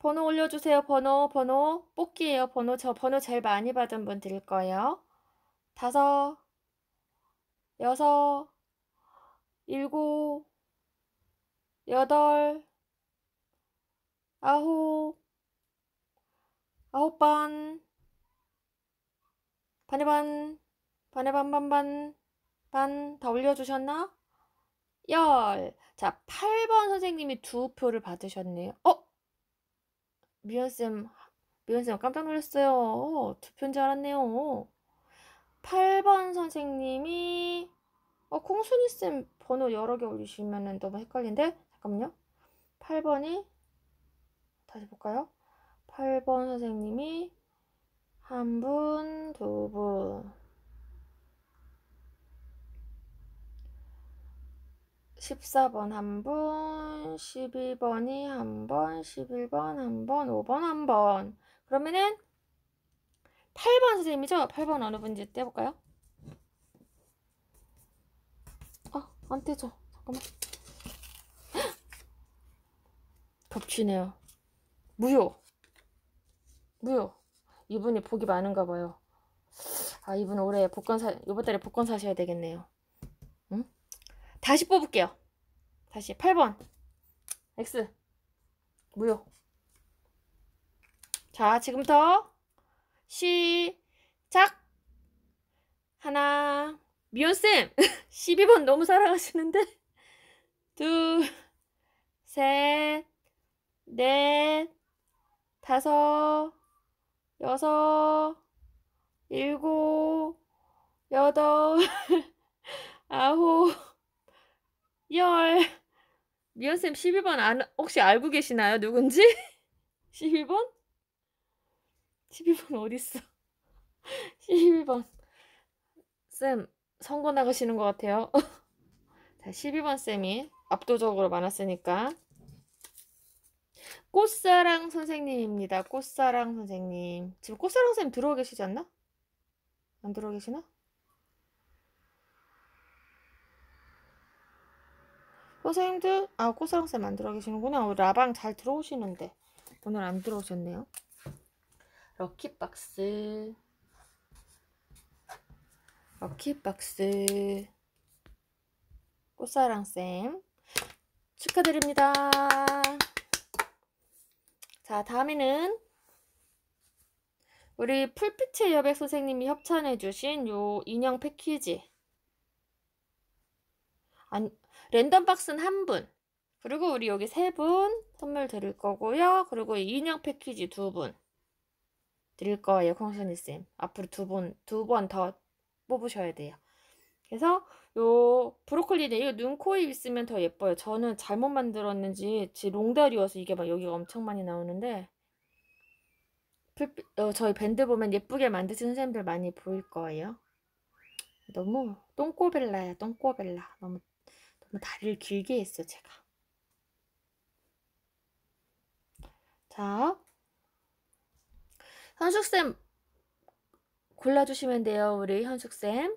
번호 올려주세요. 번호, 번호. 뽑기예요. 번호. 저 번호 제일 많이 받은 분 드릴 거예요. 다섯, 여섯, 일곱, 여덟, 아홉, 아홉 반, 반에 반, 반의 반, 반, 반, 반, 다 올려주셨나? 열. 자, 8번 선생님이 두 표를 받으셨네요. 어? 미연쌤, 미연쌤 깜짝 놀랐어요. 투표인 줄 알았네요. 8번 선생님이 어, 콩순이쌤 번호 여러 개 올리시면 너무 헷갈린데? 잠깐만요. 8번이 다시 볼까요? 8번 선생님이 한 분, 두 분, 14번 한 번, 12번이 한 번, 11번 한 번, 5번 한 번. 그러면은 8번 선생님이죠? 8번 어느 분인지 떼볼까요? 아, 어, 안떼죠 잠깐만. 겹치네요. 무효. 무효. 이분이 복이 많은가 봐요. 아, 이분 올해 복권 사, 이번 달에 복권 사셔야 되겠네요. 다시 뽑을게요. 다시 8번 X 무효 자 지금부터 시작 하나 미연쌤 12번 너무 사랑하시는데 둘셋넷 네, 다섯 여섯 일곱 여덟 아홉 열. 미연쌤 11번 안, 혹시 알고 계시나요? 누군지? 11번? 12번 어딨어? 12번. 쌤, 선거 나가시는 것 같아요. 자, 12번 쌤이 압도적으로 많았으니까. 꽃사랑 선생님입니다. 꽃사랑 선생님. 지금 꽃사랑 선생님 들어오 계시지 않나? 안 들어오 계시나? 선생님들 아 꽃사랑쌤 안 들어와 계시는구나 우리 어, 라방 잘 들어오시는데 오늘 안 들어오셨네요 럭키박스 럭키박스 꽃사랑쌤 축하드립니다 자 다음에는 우리 풀빛의 여백 선생님이 협찬해 주신 요 인형 패키지 아니 랜덤 박스는 한 분. 그리고 우리 여기 세 분 선물 드릴 거고요. 그리고 인형 패키지 두 분 드릴 거예요, 콩순이쌤. 앞으로 두 번, 두번 더 뽑으셔야 돼요. 그래서 요 브로콜리는 네, 이거 눈, 코, 입 있으면 더 예뻐요. 저는 잘못 만들었는지 지 롱다리여서 이게 막 여기가 엄청 많이 나오는데 어, 저희 밴드 보면 예쁘게 만드신 선생님들 많이 보일 거예요. 너무 똥꼬벨라야 똥꼬벨라 너무 뭐 다리를 길게 했어 제가. 자, 현숙쌤 골라주시면 돼요, 우리 현숙쌤.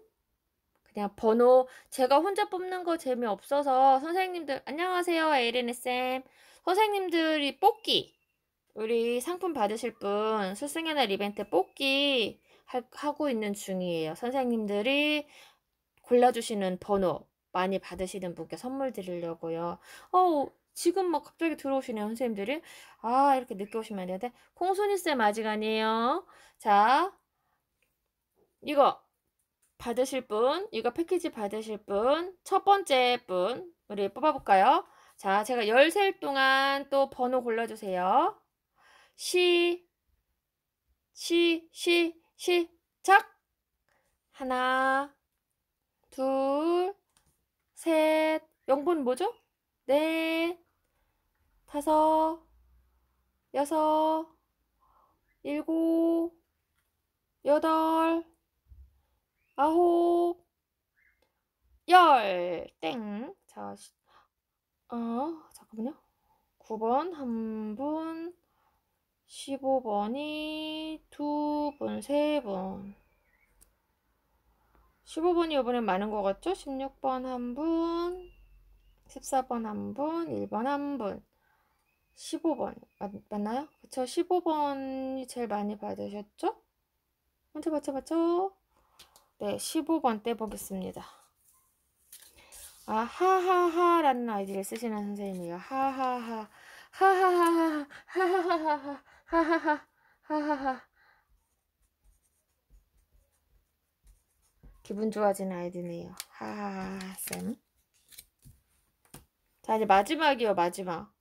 그냥 번호 제가 혼자 뽑는 거 재미없어서 선생님들 안녕하세요 에이레네쌤 선생님들이 뽑기 우리 상품 받으실 분 스승의 날 이벤트 뽑기 하, 고 있는 중이에요 선생님들이 골라주시는 번호 많이 받으시는 분께 선물 드리려고요. 어, 지금 막 갑자기 들어오시네요, 선생님들이. 아, 이렇게 늦게 오시면 안 되는데. 네, 콩순이쌤 아직 아니에요. 자, 이거 받으실 분, 이거 패키지 받으실 분, 첫 번째 분, 우리 뽑아볼까요? 자, 제가 13일 동안 또 번호 골라주세요. 시, 시, 시, 시 착! 하나, 둘, 셋, 0번 뭐죠? 넷, 다섯, 여섯, 일곱, 여덟, 아홉, 열, 땡. 자, 어, 잠깐만요. 9번 한 분, 15번이 두 분, 세 분. 15번이 이번엔 많은 것 같죠? 16번 한 분, 14번 한 분, 1번 한 분, 15번 맞, 맞나요? 그쵸? 15번이 제일 많이 받으셨죠? 맞죠? 맞죠? 맞죠? 네, 15번 떼보겠습니다. 아, 하하하라는 아이디를 쓰시는 선생님이에요. 하하하, 하하하하, 하하하하, 하하하, 하하하. 기분 좋아진 아이디네요. 하하하, 쌤. 자, 이제 마지막이요, 마지막.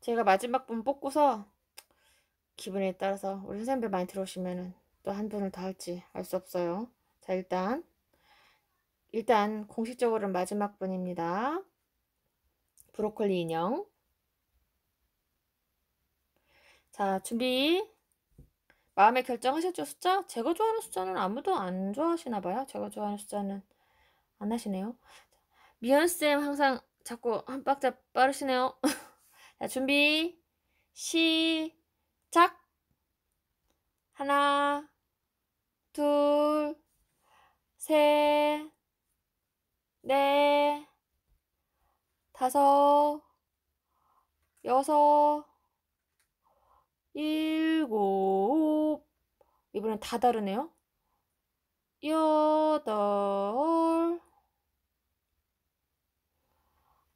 제가 마지막 분 뽑고서 기분에 따라서 우리 선생님들 많이 들어오시면또 한 분을 더 할지 알 수 없어요. 자, 일단. 일단 공식적으로는 마지막 분입니다. 브로콜리 인형. 자, 준비. 마음에 결정하셨죠? 숫자? 제가 좋아하는 숫자는 아무도 안 좋아하시나 봐요. 제가 좋아하는 숫자는 안 하시네요. 미연쌤 항상 자꾸 한 박자 빠르시네요. 자, 준비, 시작! 하나, 둘, 셋, 넷, 다섯, 여섯, 일곱, 이번엔 다 다르네요. 여덟,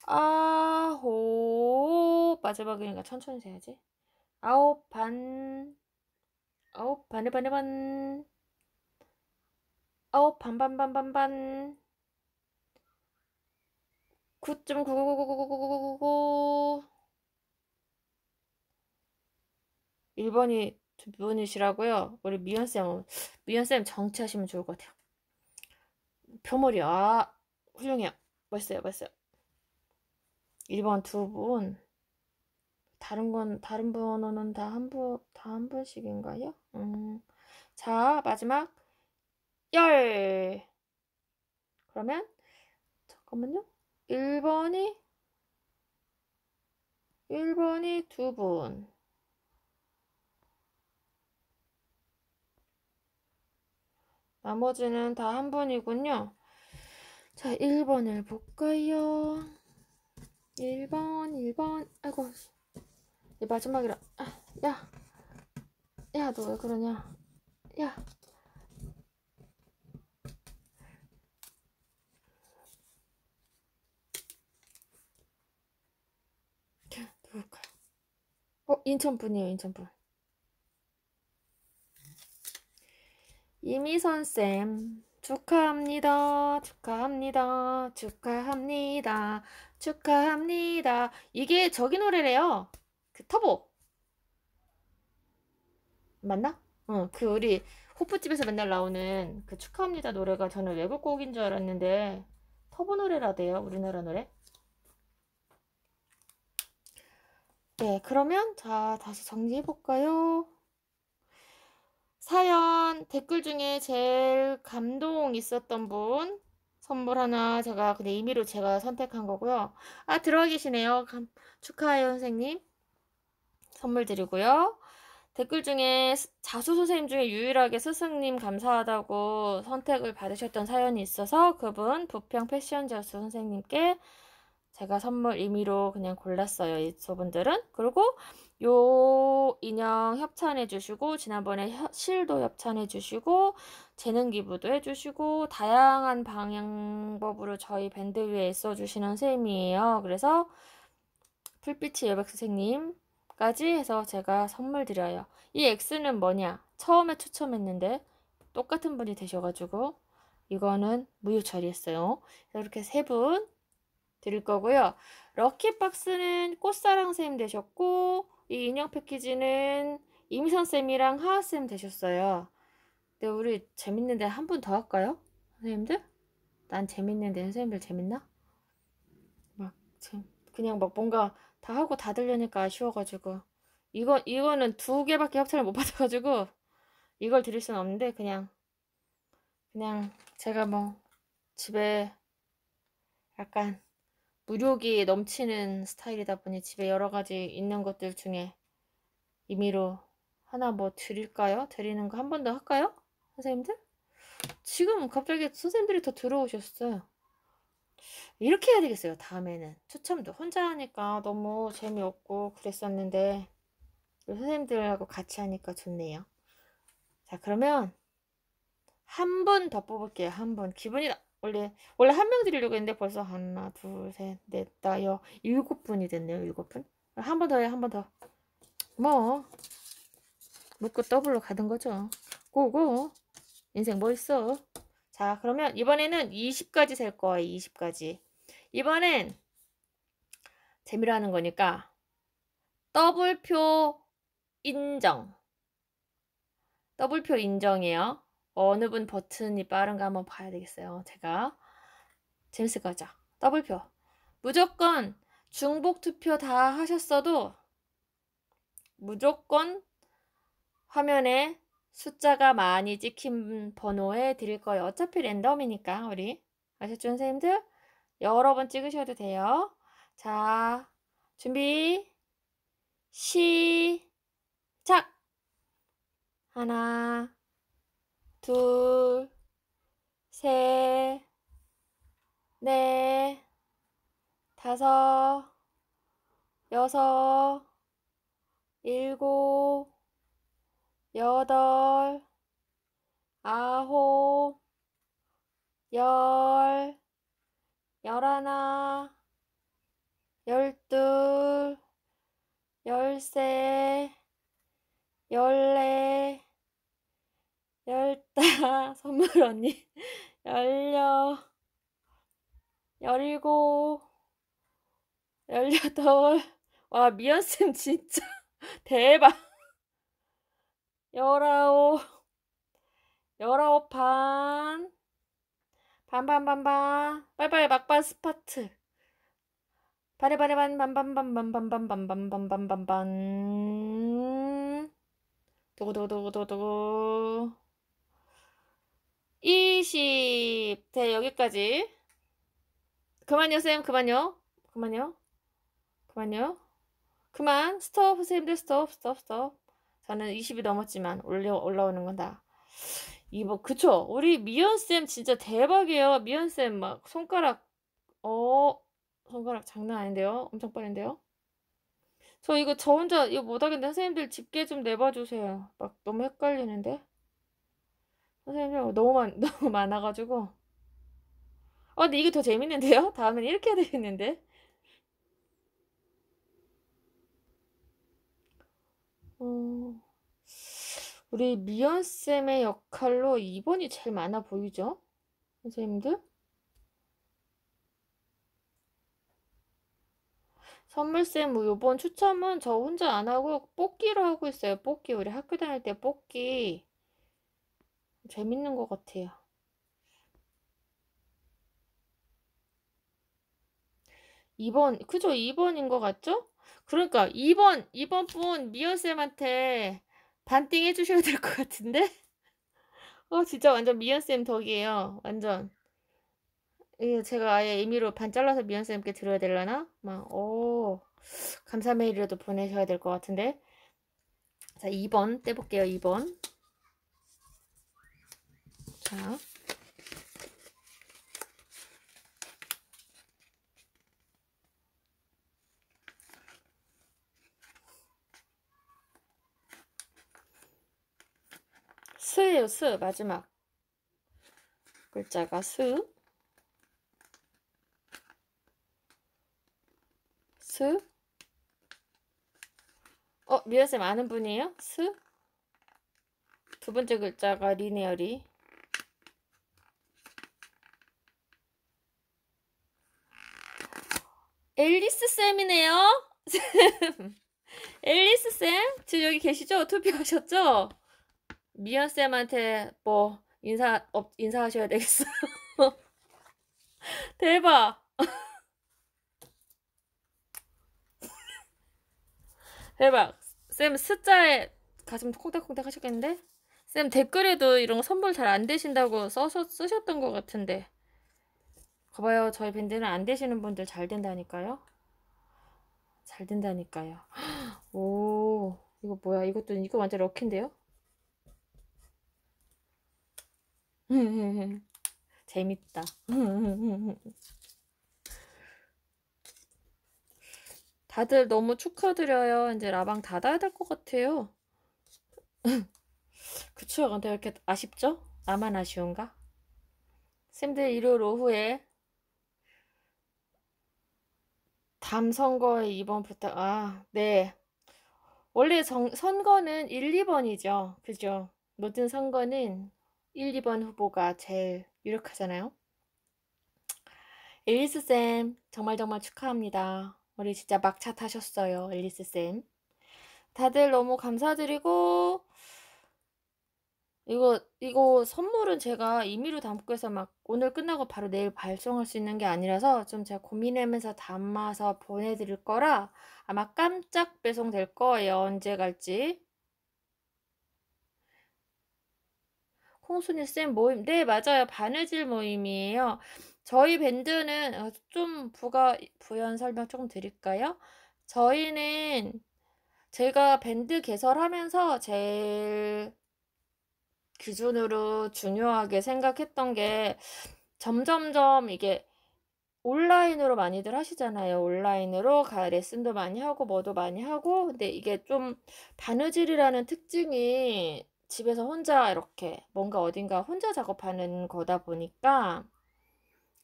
아홉, 마지막이니까 천천히 세야지. 아홉 반, 아홉 반에 반에 반, 아홉 반 반 반 반 반, 9.9999999 1번이 두 분이시라고요? 우리 미연쌤, 미연쌤 정치하시면 좋을 것 같아요. 표머리, 아, 훌륭해요. 멋있어요, 멋있어요. 1번 두 분. 다른 건, 다른 번호는 다 한 분, 다 한 분씩인가요? 음. 자, 마지막. 열. 그러면, 잠깐만요. 1번이, 1번이 두 분. 나머지는 다 한분이군요 자, 1번을 볼까요? 1번, 1번. 아이고. 이 마지막이라. 아, 야. 야, 너 왜 그러냐? 야. 누굴까요? 어, 인천분이에요, 인천분. 이미선쌤 축하합니다. 축하합니다. 축하합니다. 축하합니다. 이게 저기 노래래요. 그 터보. 맞나? 어, 그 우리 호프집에서 맨날 나오는 그 축하합니다 노래가 저는 외국 곡인 줄 알았는데 터보 노래라대요. 우리나라 노래. 네, 그러면 자, 다시 정리해 볼까요? 사연 댓글 중에 제일 감동 있었던 분 선물 하나 제가 근데 그 임의로 제가 선택한 거고요. 아 들어와 계시네요. 감, 축하해요 선생님. 선물 드리고요. 댓글 중에 자수 선생님 중에 유일하게 스승님 감사하다고 선택을 받으셨던 사연이 있어서 그분 부평 패션 자수 선생님께 제가 선물 임의로 그냥 골랐어요. 이 저분들은. 그리고 요 인형 협찬해 주시고 지난번에 혀, 실도 협찬해 주시고 재능 기부도 해 주시고 다양한 방향법으로 저희 밴드 위에 있어 주시는 셈이에요. 그래서 풀빛이 여백 선생님까지 해서 제가 선물 드려요. 이 X는 뭐냐? 처음에 추첨했는데 똑같은 분이 되셔가지고 이거는 무효 처리했어요. 이렇게 세 분 드릴 거고요. 럭키박스는 꽃사랑쌤 되셨고 이 인형 패키지는 임선쌤이랑 하하쌤 되셨어요. 근데 우리 재밌는데 한 분 더 할까요? 선생님들? 난 재밌는데 선생님들 재밌나? 막 그냥 막 뭔가 다 하고 다 들려니까 아쉬워가지고 이거 이거는 두 개밖에 협찬을 못 받아가지고 이걸 드릴 수는 없는데 그냥 그냥 제가 뭐 집에 약간 무력이 넘치는 스타일이다 보니 집에 여러 가지 있는 것들 중에 임의로 하나 뭐 드릴까요? 드리는 거 한 번 더 할까요? 선생님들? 지금 갑자기 선생님들이 더 들어오셨어요. 이렇게 해야 되겠어요. 다음에는 추첨도 혼자 하니까 너무 재미없고 그랬었는데 선생님들하고 같이 하니까 좋네요. 자 그러면 한분더 뽑을게요. 한분 기분이 나... 원래 원래 한 명 드리려고 했는데 벌써 하나 둘셋넷다여 일곱 분이 됐네요 일곱 분한 번 더요 한번더뭐 묶고 더블로 가던 거죠 고고 인생 뭐 있어 자 그러면 이번에는 20까지 셀 거예요 20까지 이번엔 재미로 하는 거니까 더블표 인정 더블표 인정이에요 어느 분 버튼이 빠른가 한번 봐야 되겠어요. 제가 재밌을 거죠. 더블표. 무조건 중복 투표 다 하셨어도 무조건 화면에 숫자가 많이 찍힌 번호에 드릴 거예요. 어차피 랜덤이니까 우리 아셨죠 선생님들? 여러 번 찍으셔도 돼요. 자, 준비 시작! 하나 둘, 셋, 넷, 다섯, 여섯, 일곱, 여덟, 아홉, 열, 열하나, 열둘, 열셋열넷 열다 선물 언니 열려 열일곱 열여덟 와 미연쌤 진짜 대박 열아홉 열아홉 반 반반반반 빨빨 막반 스파트 바레바레반 반반반반반반반반반반 두구두구두구두구 20. 대 여기까지. 그만요, 쌤. 그만요. 그만요. 그만요. 그만. 스톱, 쌤들 스톱, 스톱, 스톱. 저는 20이 넘었지만 올려, 올라오는 건다. 이거 그쵸? 우리 미연쌤 진짜 대박이에요. 미연쌤 막 손가락, 어, 손가락 장난 아닌데요? 엄청 빠른데요? 저 이거 저 혼자 이거 못하겠는데 선생님들 집게 좀 내봐주세요. 막 너무 헷갈리는데? 선생님 너무 많, 너무 많아가지고 어 근데 이게 더 재밌는데요? 다음엔 이렇게 해야 되겠는데 어, 우리 미연쌤의 역할로 2번이 제일 많아 보이죠? 선생님들? 선물쌤 뭐 요번 추첨은 저 혼자 안하고 뽑기로 하고 있어요 뽑기 우리 학교 다닐 때 뽑기 재밌는 것 같아요. 2번 그죠? 2번인 것 같죠? 그러니까 2번, 2번 분 미연쌤한테 반띵 해주셔야 될 것 같은데? 어, 진짜 완전 미연쌤 덕이에요. 완전. 예, 제가 아예 임의로 반 잘라서 미연쌤께 드려야 되려나? 막, 오, 어, 감사 메일이라도 보내셔야 될 것 같은데? 자, 2번 떼볼게요, 2번. 자. 스예요, 스. 마지막. 글자가 스. 스. 어, 미라쌤 아는 분이에요? 스? 두 번째 글자가 리네어리. 앨리스 쌤이네요. 앨리스 쌤 지금 여기 계시죠? 투표하셨죠? 미연 쌤한테 뭐 인사 어, 인사하셔야 되겠어요. 대박. 대박. 쌤 숫자에 가슴 콩닥콩닥 하셨겠는데? 쌤 댓글에도 이런 거 선물 잘 안 되신다고 써서 쓰셨던 것 같은데 거봐요. 저희 밴드는 안 되시는 분들 잘 된다니까요. 잘 된다니까요. 오, 이거 뭐야? 이것도 이거 완전 럭키인데요? 재밌다. 다들 너무 축하드려요. 이제 라방 닫아야 될 것 같아요. 그쵸? 근데 왜 이렇게 아쉽죠? 나만 아쉬운가? 쌤들 일요일 오후에 담 선거에 2번 부탁. 아, 네. 원래 정, 선거는 1, 2번이죠. 그죠? 모든 선거는 1, 2번 후보가 제일 유력하잖아요. 엘리스쌤, 정말 정말 축하합니다. 우리 진짜 막차 타셨어요, 엘리스쌤. 다들 너무 감사드리고, 이거 이거 선물은 제가 임의로 담고 해서 막 오늘 끝나고 바로 내일 발송할 수 있는 게 아니라서 좀 제가 고민하면서 담아서 보내드릴 거라 아마 깜짝 배송될 거예요. 언제 갈지. 콩순이 쌤 모임. 네, 맞아요. 바느질 모임이에요. 저희 밴드는 어, 좀 부가 부연 설명 조금 드릴까요? 저희는 제가 밴드 개설하면서 제일 기준으로 중요하게 생각했던 게 점점점 이게 온라인으로 많이들 하시잖아요. 온라인으로 가 레슨도 많이 하고 뭐도 많이 하고 근데 이게 좀 바느질이라는 특징이 집에서 혼자 이렇게 뭔가 어딘가 혼자 작업하는 거다 보니까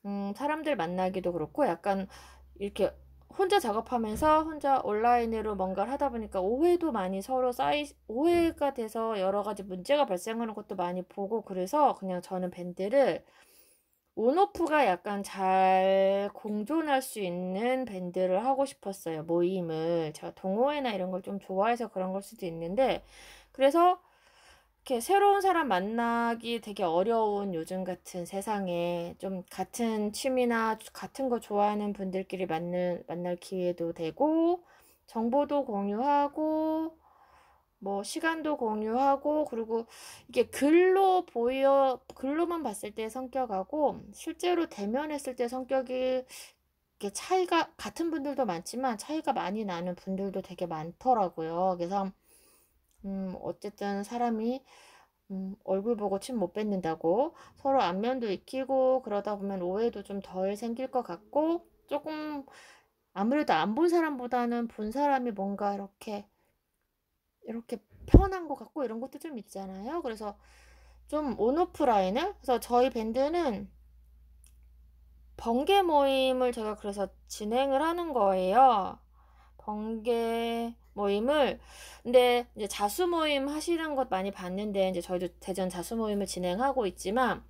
음, 사람들 만나기도 그렇고 약간 이렇게 혼자 작업하면서 혼자 온라인으로 뭔가를 하다 보니까 오해도 많이 서로 쌓이 오해가 돼서 여러 가지 문제가 발생하는 것도 많이 보고 그래서 그냥 저는 밴드를 온오프가 약간 잘 공존할 수 있는 밴드를 하고 싶었어요. 모임을. 제가 동호회나 이런 걸 좀 좋아해서 그런 걸 수도 있는데 그래서 이렇게 새로운 사람 만나기 되게 어려운 요즘 같은 세상에 좀 같은 취미나 같은 거 좋아하는 분들끼리 만날, 만날 기회도 되고, 정보도 공유하고, 뭐 시간도 공유하고 그리고 이게 글로 보여 글로만 봤을 때 성격하고 실제로 대면했을 때 성격이 이게 차이가 같은 분들도 많지만 차이가 많이 나는 분들도 되게 많더라고요. 그래서 음, 어쨌든 사람이 음, 얼굴 보고 침 못 뱉는다고 서로 안면도 익히고 그러다 보면 오해도 좀 덜 생길 것 같고 조금 아무래도 안 본 사람보다는 본 사람이 뭔가 이렇게 이렇게 편한 것 같고 이런 것도 좀 있잖아요. 그래서 좀 온오프라인을 그래서 저희 밴드는 번개 모임을 제가 그래서 진행을 하는 거예요. 번개 모임을 근데 이제 자수 모임 하시는 것 많이 봤는데 이제 저희도 대전 자수 모임을 진행하고 있지만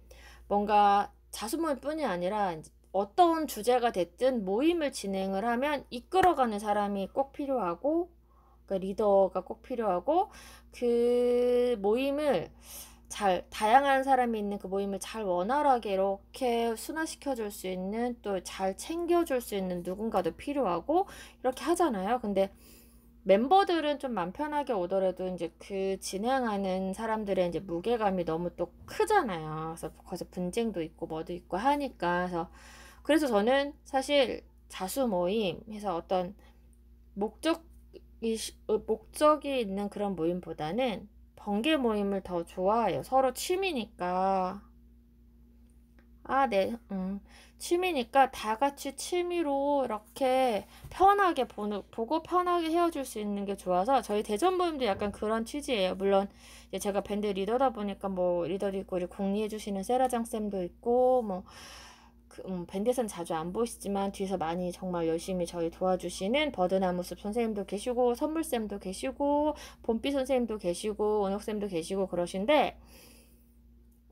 뭔가 자수 모임뿐이 아니라 어떤 주제가 됐든 모임을 진행을 하면 이끌어가는 사람이 꼭 필요하고 그 리더가 꼭 필요하고 그 모임을 잘 다양한 사람이 있는 그 모임을 잘 원활하게 이렇게 순화시켜 줄 수 있는 또 잘 챙겨 줄 수 있는 누군가도 필요하고 이렇게 하잖아요. 근데 멤버들은 좀 맘 편하게 오더라도 이제 그 진행하는 사람들의 이제 무게감이 너무 또 크잖아요. 그래서 거기서 분쟁도 있고 뭐도 있고 하니까 그래서 그래서 저는 사실 자수 모임 해서 어떤 목적이 어, 목적이 있는 그런 모임보다는 번개 모임을 더 좋아해요. 서로 취미니까. 아, 네. 음. 취미니까 다 같이 취미로 이렇게 편하게 보는, 보고 편하게 헤어질 수 있는 게 좋아서 저희 대전 모임도 약간 그런 취지예요. 물론 제가 밴드 리더다 보니까 뭐 리더도 우리 공리해 주시는 세라장 쌤도 있고 뭐 그, 음, 밴드에선 자주 안 보시지만 뒤에서 많이 정말 열심히 저희 도와주시는 버드나무숲 선생님도 계시고 선물쌤도 계시고 봄비 선생님도 계시고 원혁쌤도 계시고 그러신데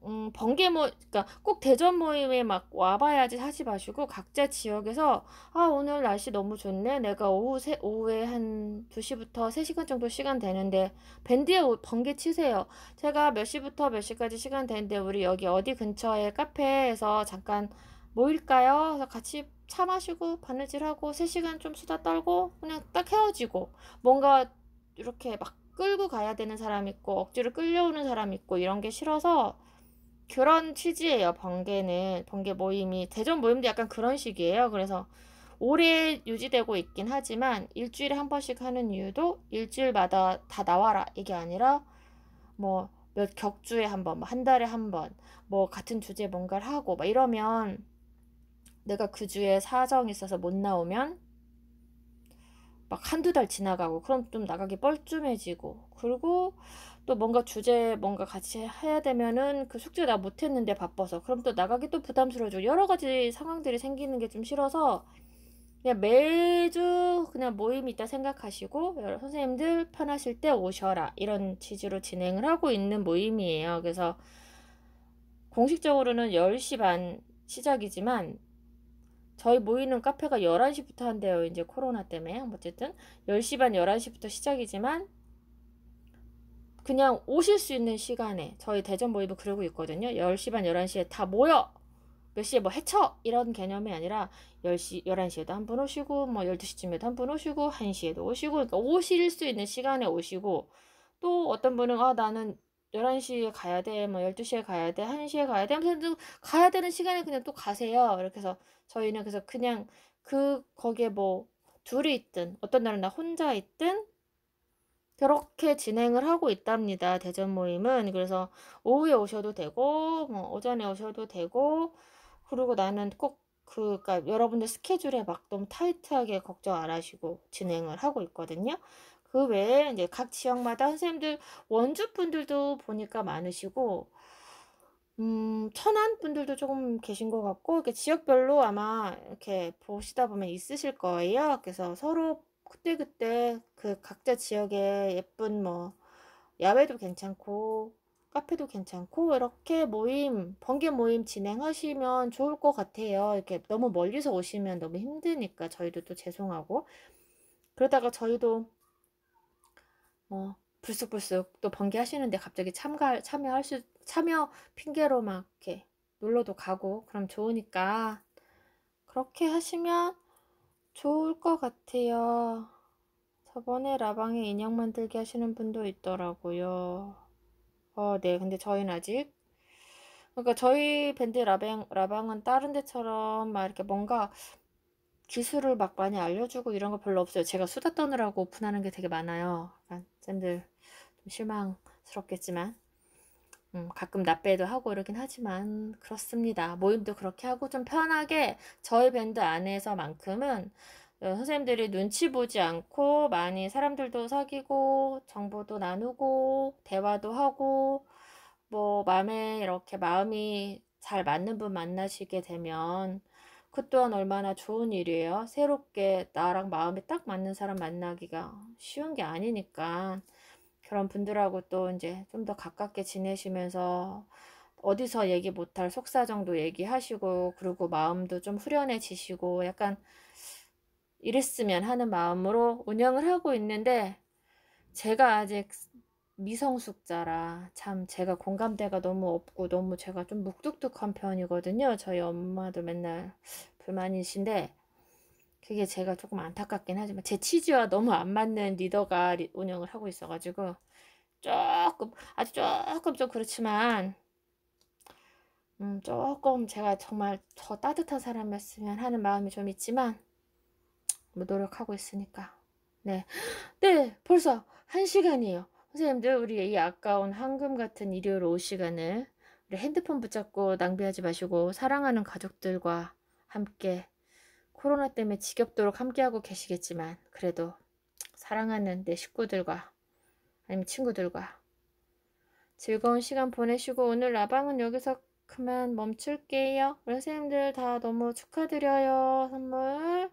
음, 번개 모, 그러니까 꼭 대전 모임에 막 와봐야지 하지 마시고 각자 지역에서 아 오늘 날씨 너무 좋네. 내가 오후 세, 오후에 한 2시부터 3시간 정도 시간 되는데 밴드에 오, 번개 치세요. 제가 몇 시부터 몇 시까지 시간 되는데 우리 여기 어디 근처에 카페에서 잠깐 모일까요? 그래서 같이 차 마시고 바느질하고 3시간 좀 수다 떨고 그냥 딱 헤어지고 뭔가 이렇게 막 끌고 가야 되는 사람 있고 억지로 끌려오는 사람 있고 이런 게 싫어서 그런 취지예요. 번개는 번개 모임이 대전 모임도 약간 그런 식이에요. 그래서 오래 유지되고 있긴 하지만 일주일에 한 번씩 하는 이유도 일주일마다 다 나와라 이게 아니라 뭐 몇 격주에 한 번, 뭐한 달에 한 번, 뭐 같은 주제 뭔가를 하고 막 이러면 내가 그 주에 사정 있어서 못 나오면 막 한두 달 지나가고 그럼 좀 나가기 뻘쭘해지고 그리고 또 뭔가 주제 뭔가 같이 해야 되면은 그 숙제 나 못했는데 바빠서 그럼 또 나가기 또 부담스러워지고 여러 가지 상황들이 생기는 게 좀 싫어서 그냥 매주 그냥 모임이 있다 생각하시고 여러 선생님들 편하실 때 오셔라 이런 취지로 진행을 하고 있는 모임이에요. 그래서 공식적으로는 10시 반 시작이지만 저희 모이는 카페가 11시부터 한대요. 이제 코로나 때문에. 어쨌든 10시 반 11시부터 시작이지만 그냥 오실 수 있는 시간에 저희 대전 모임을 그러고 있거든요. 10시 반, 11시에 다 모여! 몇 시에 뭐 해쳐! 이런 개념이 아니라 10시, 11시에도 한 분 오시고, 뭐 12시쯤에도 한 분 오시고, 1시에도 오시고, 그러니까 오실 수 있는 시간에 오시고, 또 어떤 분은, 아, 나는 11시에 가야 돼, 뭐 12시에 가야 돼, 1시에 가야 돼, 하면서 가야 되는 시간에 그냥 또 가세요. 이렇게 해서 저희는 그래서 그냥 그, 거기에 뭐 둘이 있든, 어떤 날은 나 혼자 있든, 그렇게 진행을 하고 있답니다. 대전 모임은. 그래서 오후에 오셔도 되고, 뭐, 오전에 오셔도 되고, 그리고 나는 꼭 그, 그니까 여러분들 스케줄에 막 너무 타이트하게 걱정 안 하시고 진행을 하고 있거든요. 그 외에 이제 각 지역마다 선생님들, 원주분들도 보니까 많으시고, 음, 천안 분들도 조금 계신 것 같고, 이렇게 지역별로 아마 이렇게 보시다 보면 있으실 거예요. 그래서 서로 그때그때 그 각자 지역에 예쁜 뭐 야외도 괜찮고 카페도 괜찮고 이렇게 모임 번개 모임 진행하시면 좋을 것 같아요. 이렇게 너무 멀리서 오시면 너무 힘드니까 저희도 또 죄송하고 그러다가 저희도 뭐 불쑥불쑥 또 번개 하시는데 갑자기 참가 참여할 수 참여 핑계로 막 이렇게 놀러도 가고 그럼 좋으니까 그렇게 하시면 좋을 것 같아요. 저번에 라방에 인형 만들기 하시는 분도 있더라고요. 어, 네. 근데 저희는 아직 그러니까 저희 밴드 라방, 라방은 다른 데처럼 막 이렇게 뭔가 기술을 막 많이 알려주고 이런 거 별로 없어요. 제가 수다 떠느라고 오픈하는 게 되게 많아요. 약간 쌤들 좀 실망스럽겠지만 음, 가끔 나빼도 하고 이러긴 하지만 그렇습니다. 모임도 그렇게 하고 좀 편하게 저희 밴드 안에서만큼은 어, 선생님들이 눈치 보지 않고 많이 사람들도 사귀고 정보도 나누고 대화도 하고 뭐 마음에 이렇게 마음이 잘 맞는 분 만나시게 되면 그 또한 얼마나 좋은 일이에요. 새롭게 나랑 마음이 딱 맞는 사람 만나기가 쉬운 게 아니니까 그런 분들하고 또 이제 좀 더 가깝게 지내시면서 어디서 얘기 못할 속사정도 얘기하시고 그리고 마음도 좀 후련해지시고 약간 이랬으면 하는 마음으로 운영을 하고 있는데 제가 아직 미성숙자라 참 제가 공감대가 너무 없고 너무 제가 좀 묵뚝뚝한 편이거든요. 저희 엄마도 맨날 불만이신데 그게 제가 조금 안타깝긴 하지만 제 취지와 너무 안 맞는 리더가 운영을 하고 있어가지고 조금 아주 조금 좀 그렇지만 음, 조금 제가 정말 더 따뜻한 사람이었으면 하는 마음이 좀 있지만 뭐 노력하고 있으니까 네, 네 벌써 한 시간이에요 선생님들 우리 이 아까운 황금 같은 일요일 오후 시간을 우리 핸드폰 붙잡고 낭비하지 마시고 사랑하는 가족들과 함께 코로나 때문에 지겹도록 함께하고 계시겠지만 그래도 사랑하는 내 식구들과 아니면 친구들과 즐거운 시간 보내시고 오늘 라방은 여기서 그만 멈출게요. 우리 선생님들 다 너무 축하드려요. 선물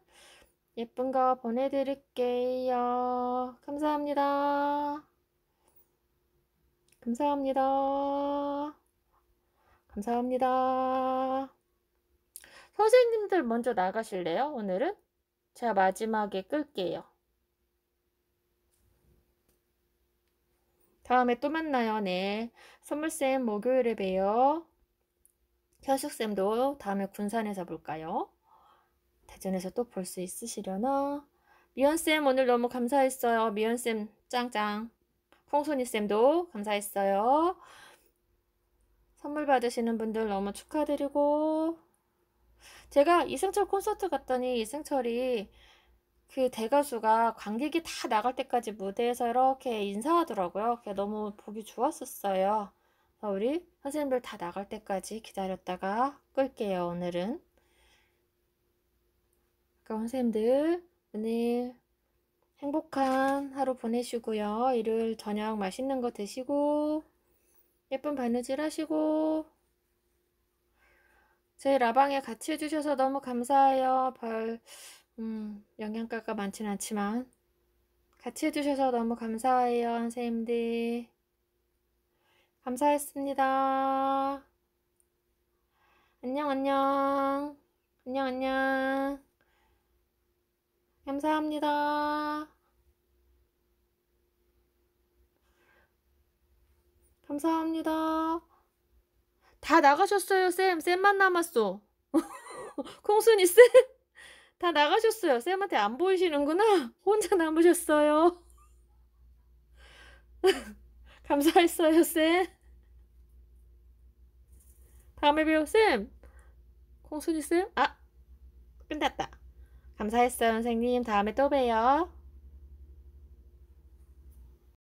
예쁜 거 보내드릴게요. 감사합니다. 감사합니다. 감사합니다. 선생님들 먼저 나가실래요? 오늘은? 제가 마지막에 끌게요. 다음에 또 만나요. 네. 선물쌤 목요일에 봬요. 현숙쌤도 다음에 군산에서 볼까요? 대전에서 또 볼 수 있으시려나? 미연쌤 오늘 너무 감사했어요. 미연쌤 짱짱. 콩순이쌤도 감사했어요. 선물 받으시는 분들 너무 축하드리고 제가 이승철 콘서트 갔더니 이승철이 그 대가수가 관객이 다 나갈 때까지 무대에서 이렇게 인사하더라고요. 너무 보기 좋았었어요. 우리 선생님들 다 나갈 때까지 기다렸다가 끌게요, 오늘은. 그럼 선생님들, 오늘 행복한 하루 보내시고요. 일요일 저녁 맛있는 거 드시고, 예쁜 바느질 하시고, 제 라방에 같이 해주셔서 너무 감사해요. 별 음, 영양가가 많진 않지만 같이 해주셔서 너무 감사해요. 선생님들 감사했습니다. 안녕 안녕 안녕 안녕 감사합니다. 감사합니다. 다 나가셨어요, 쌤. 쌤만 남았어. 콩순이 쌤. 다 나가셨어요. 쌤한테 안 보이시는구나. 혼자 남으셨어요. 감사했어요, 쌤. 다음에 봬요, 쌤. 콩순이 쌤. 아, 끝났다. 감사했어요, 선생님. 다음에 또 봬요.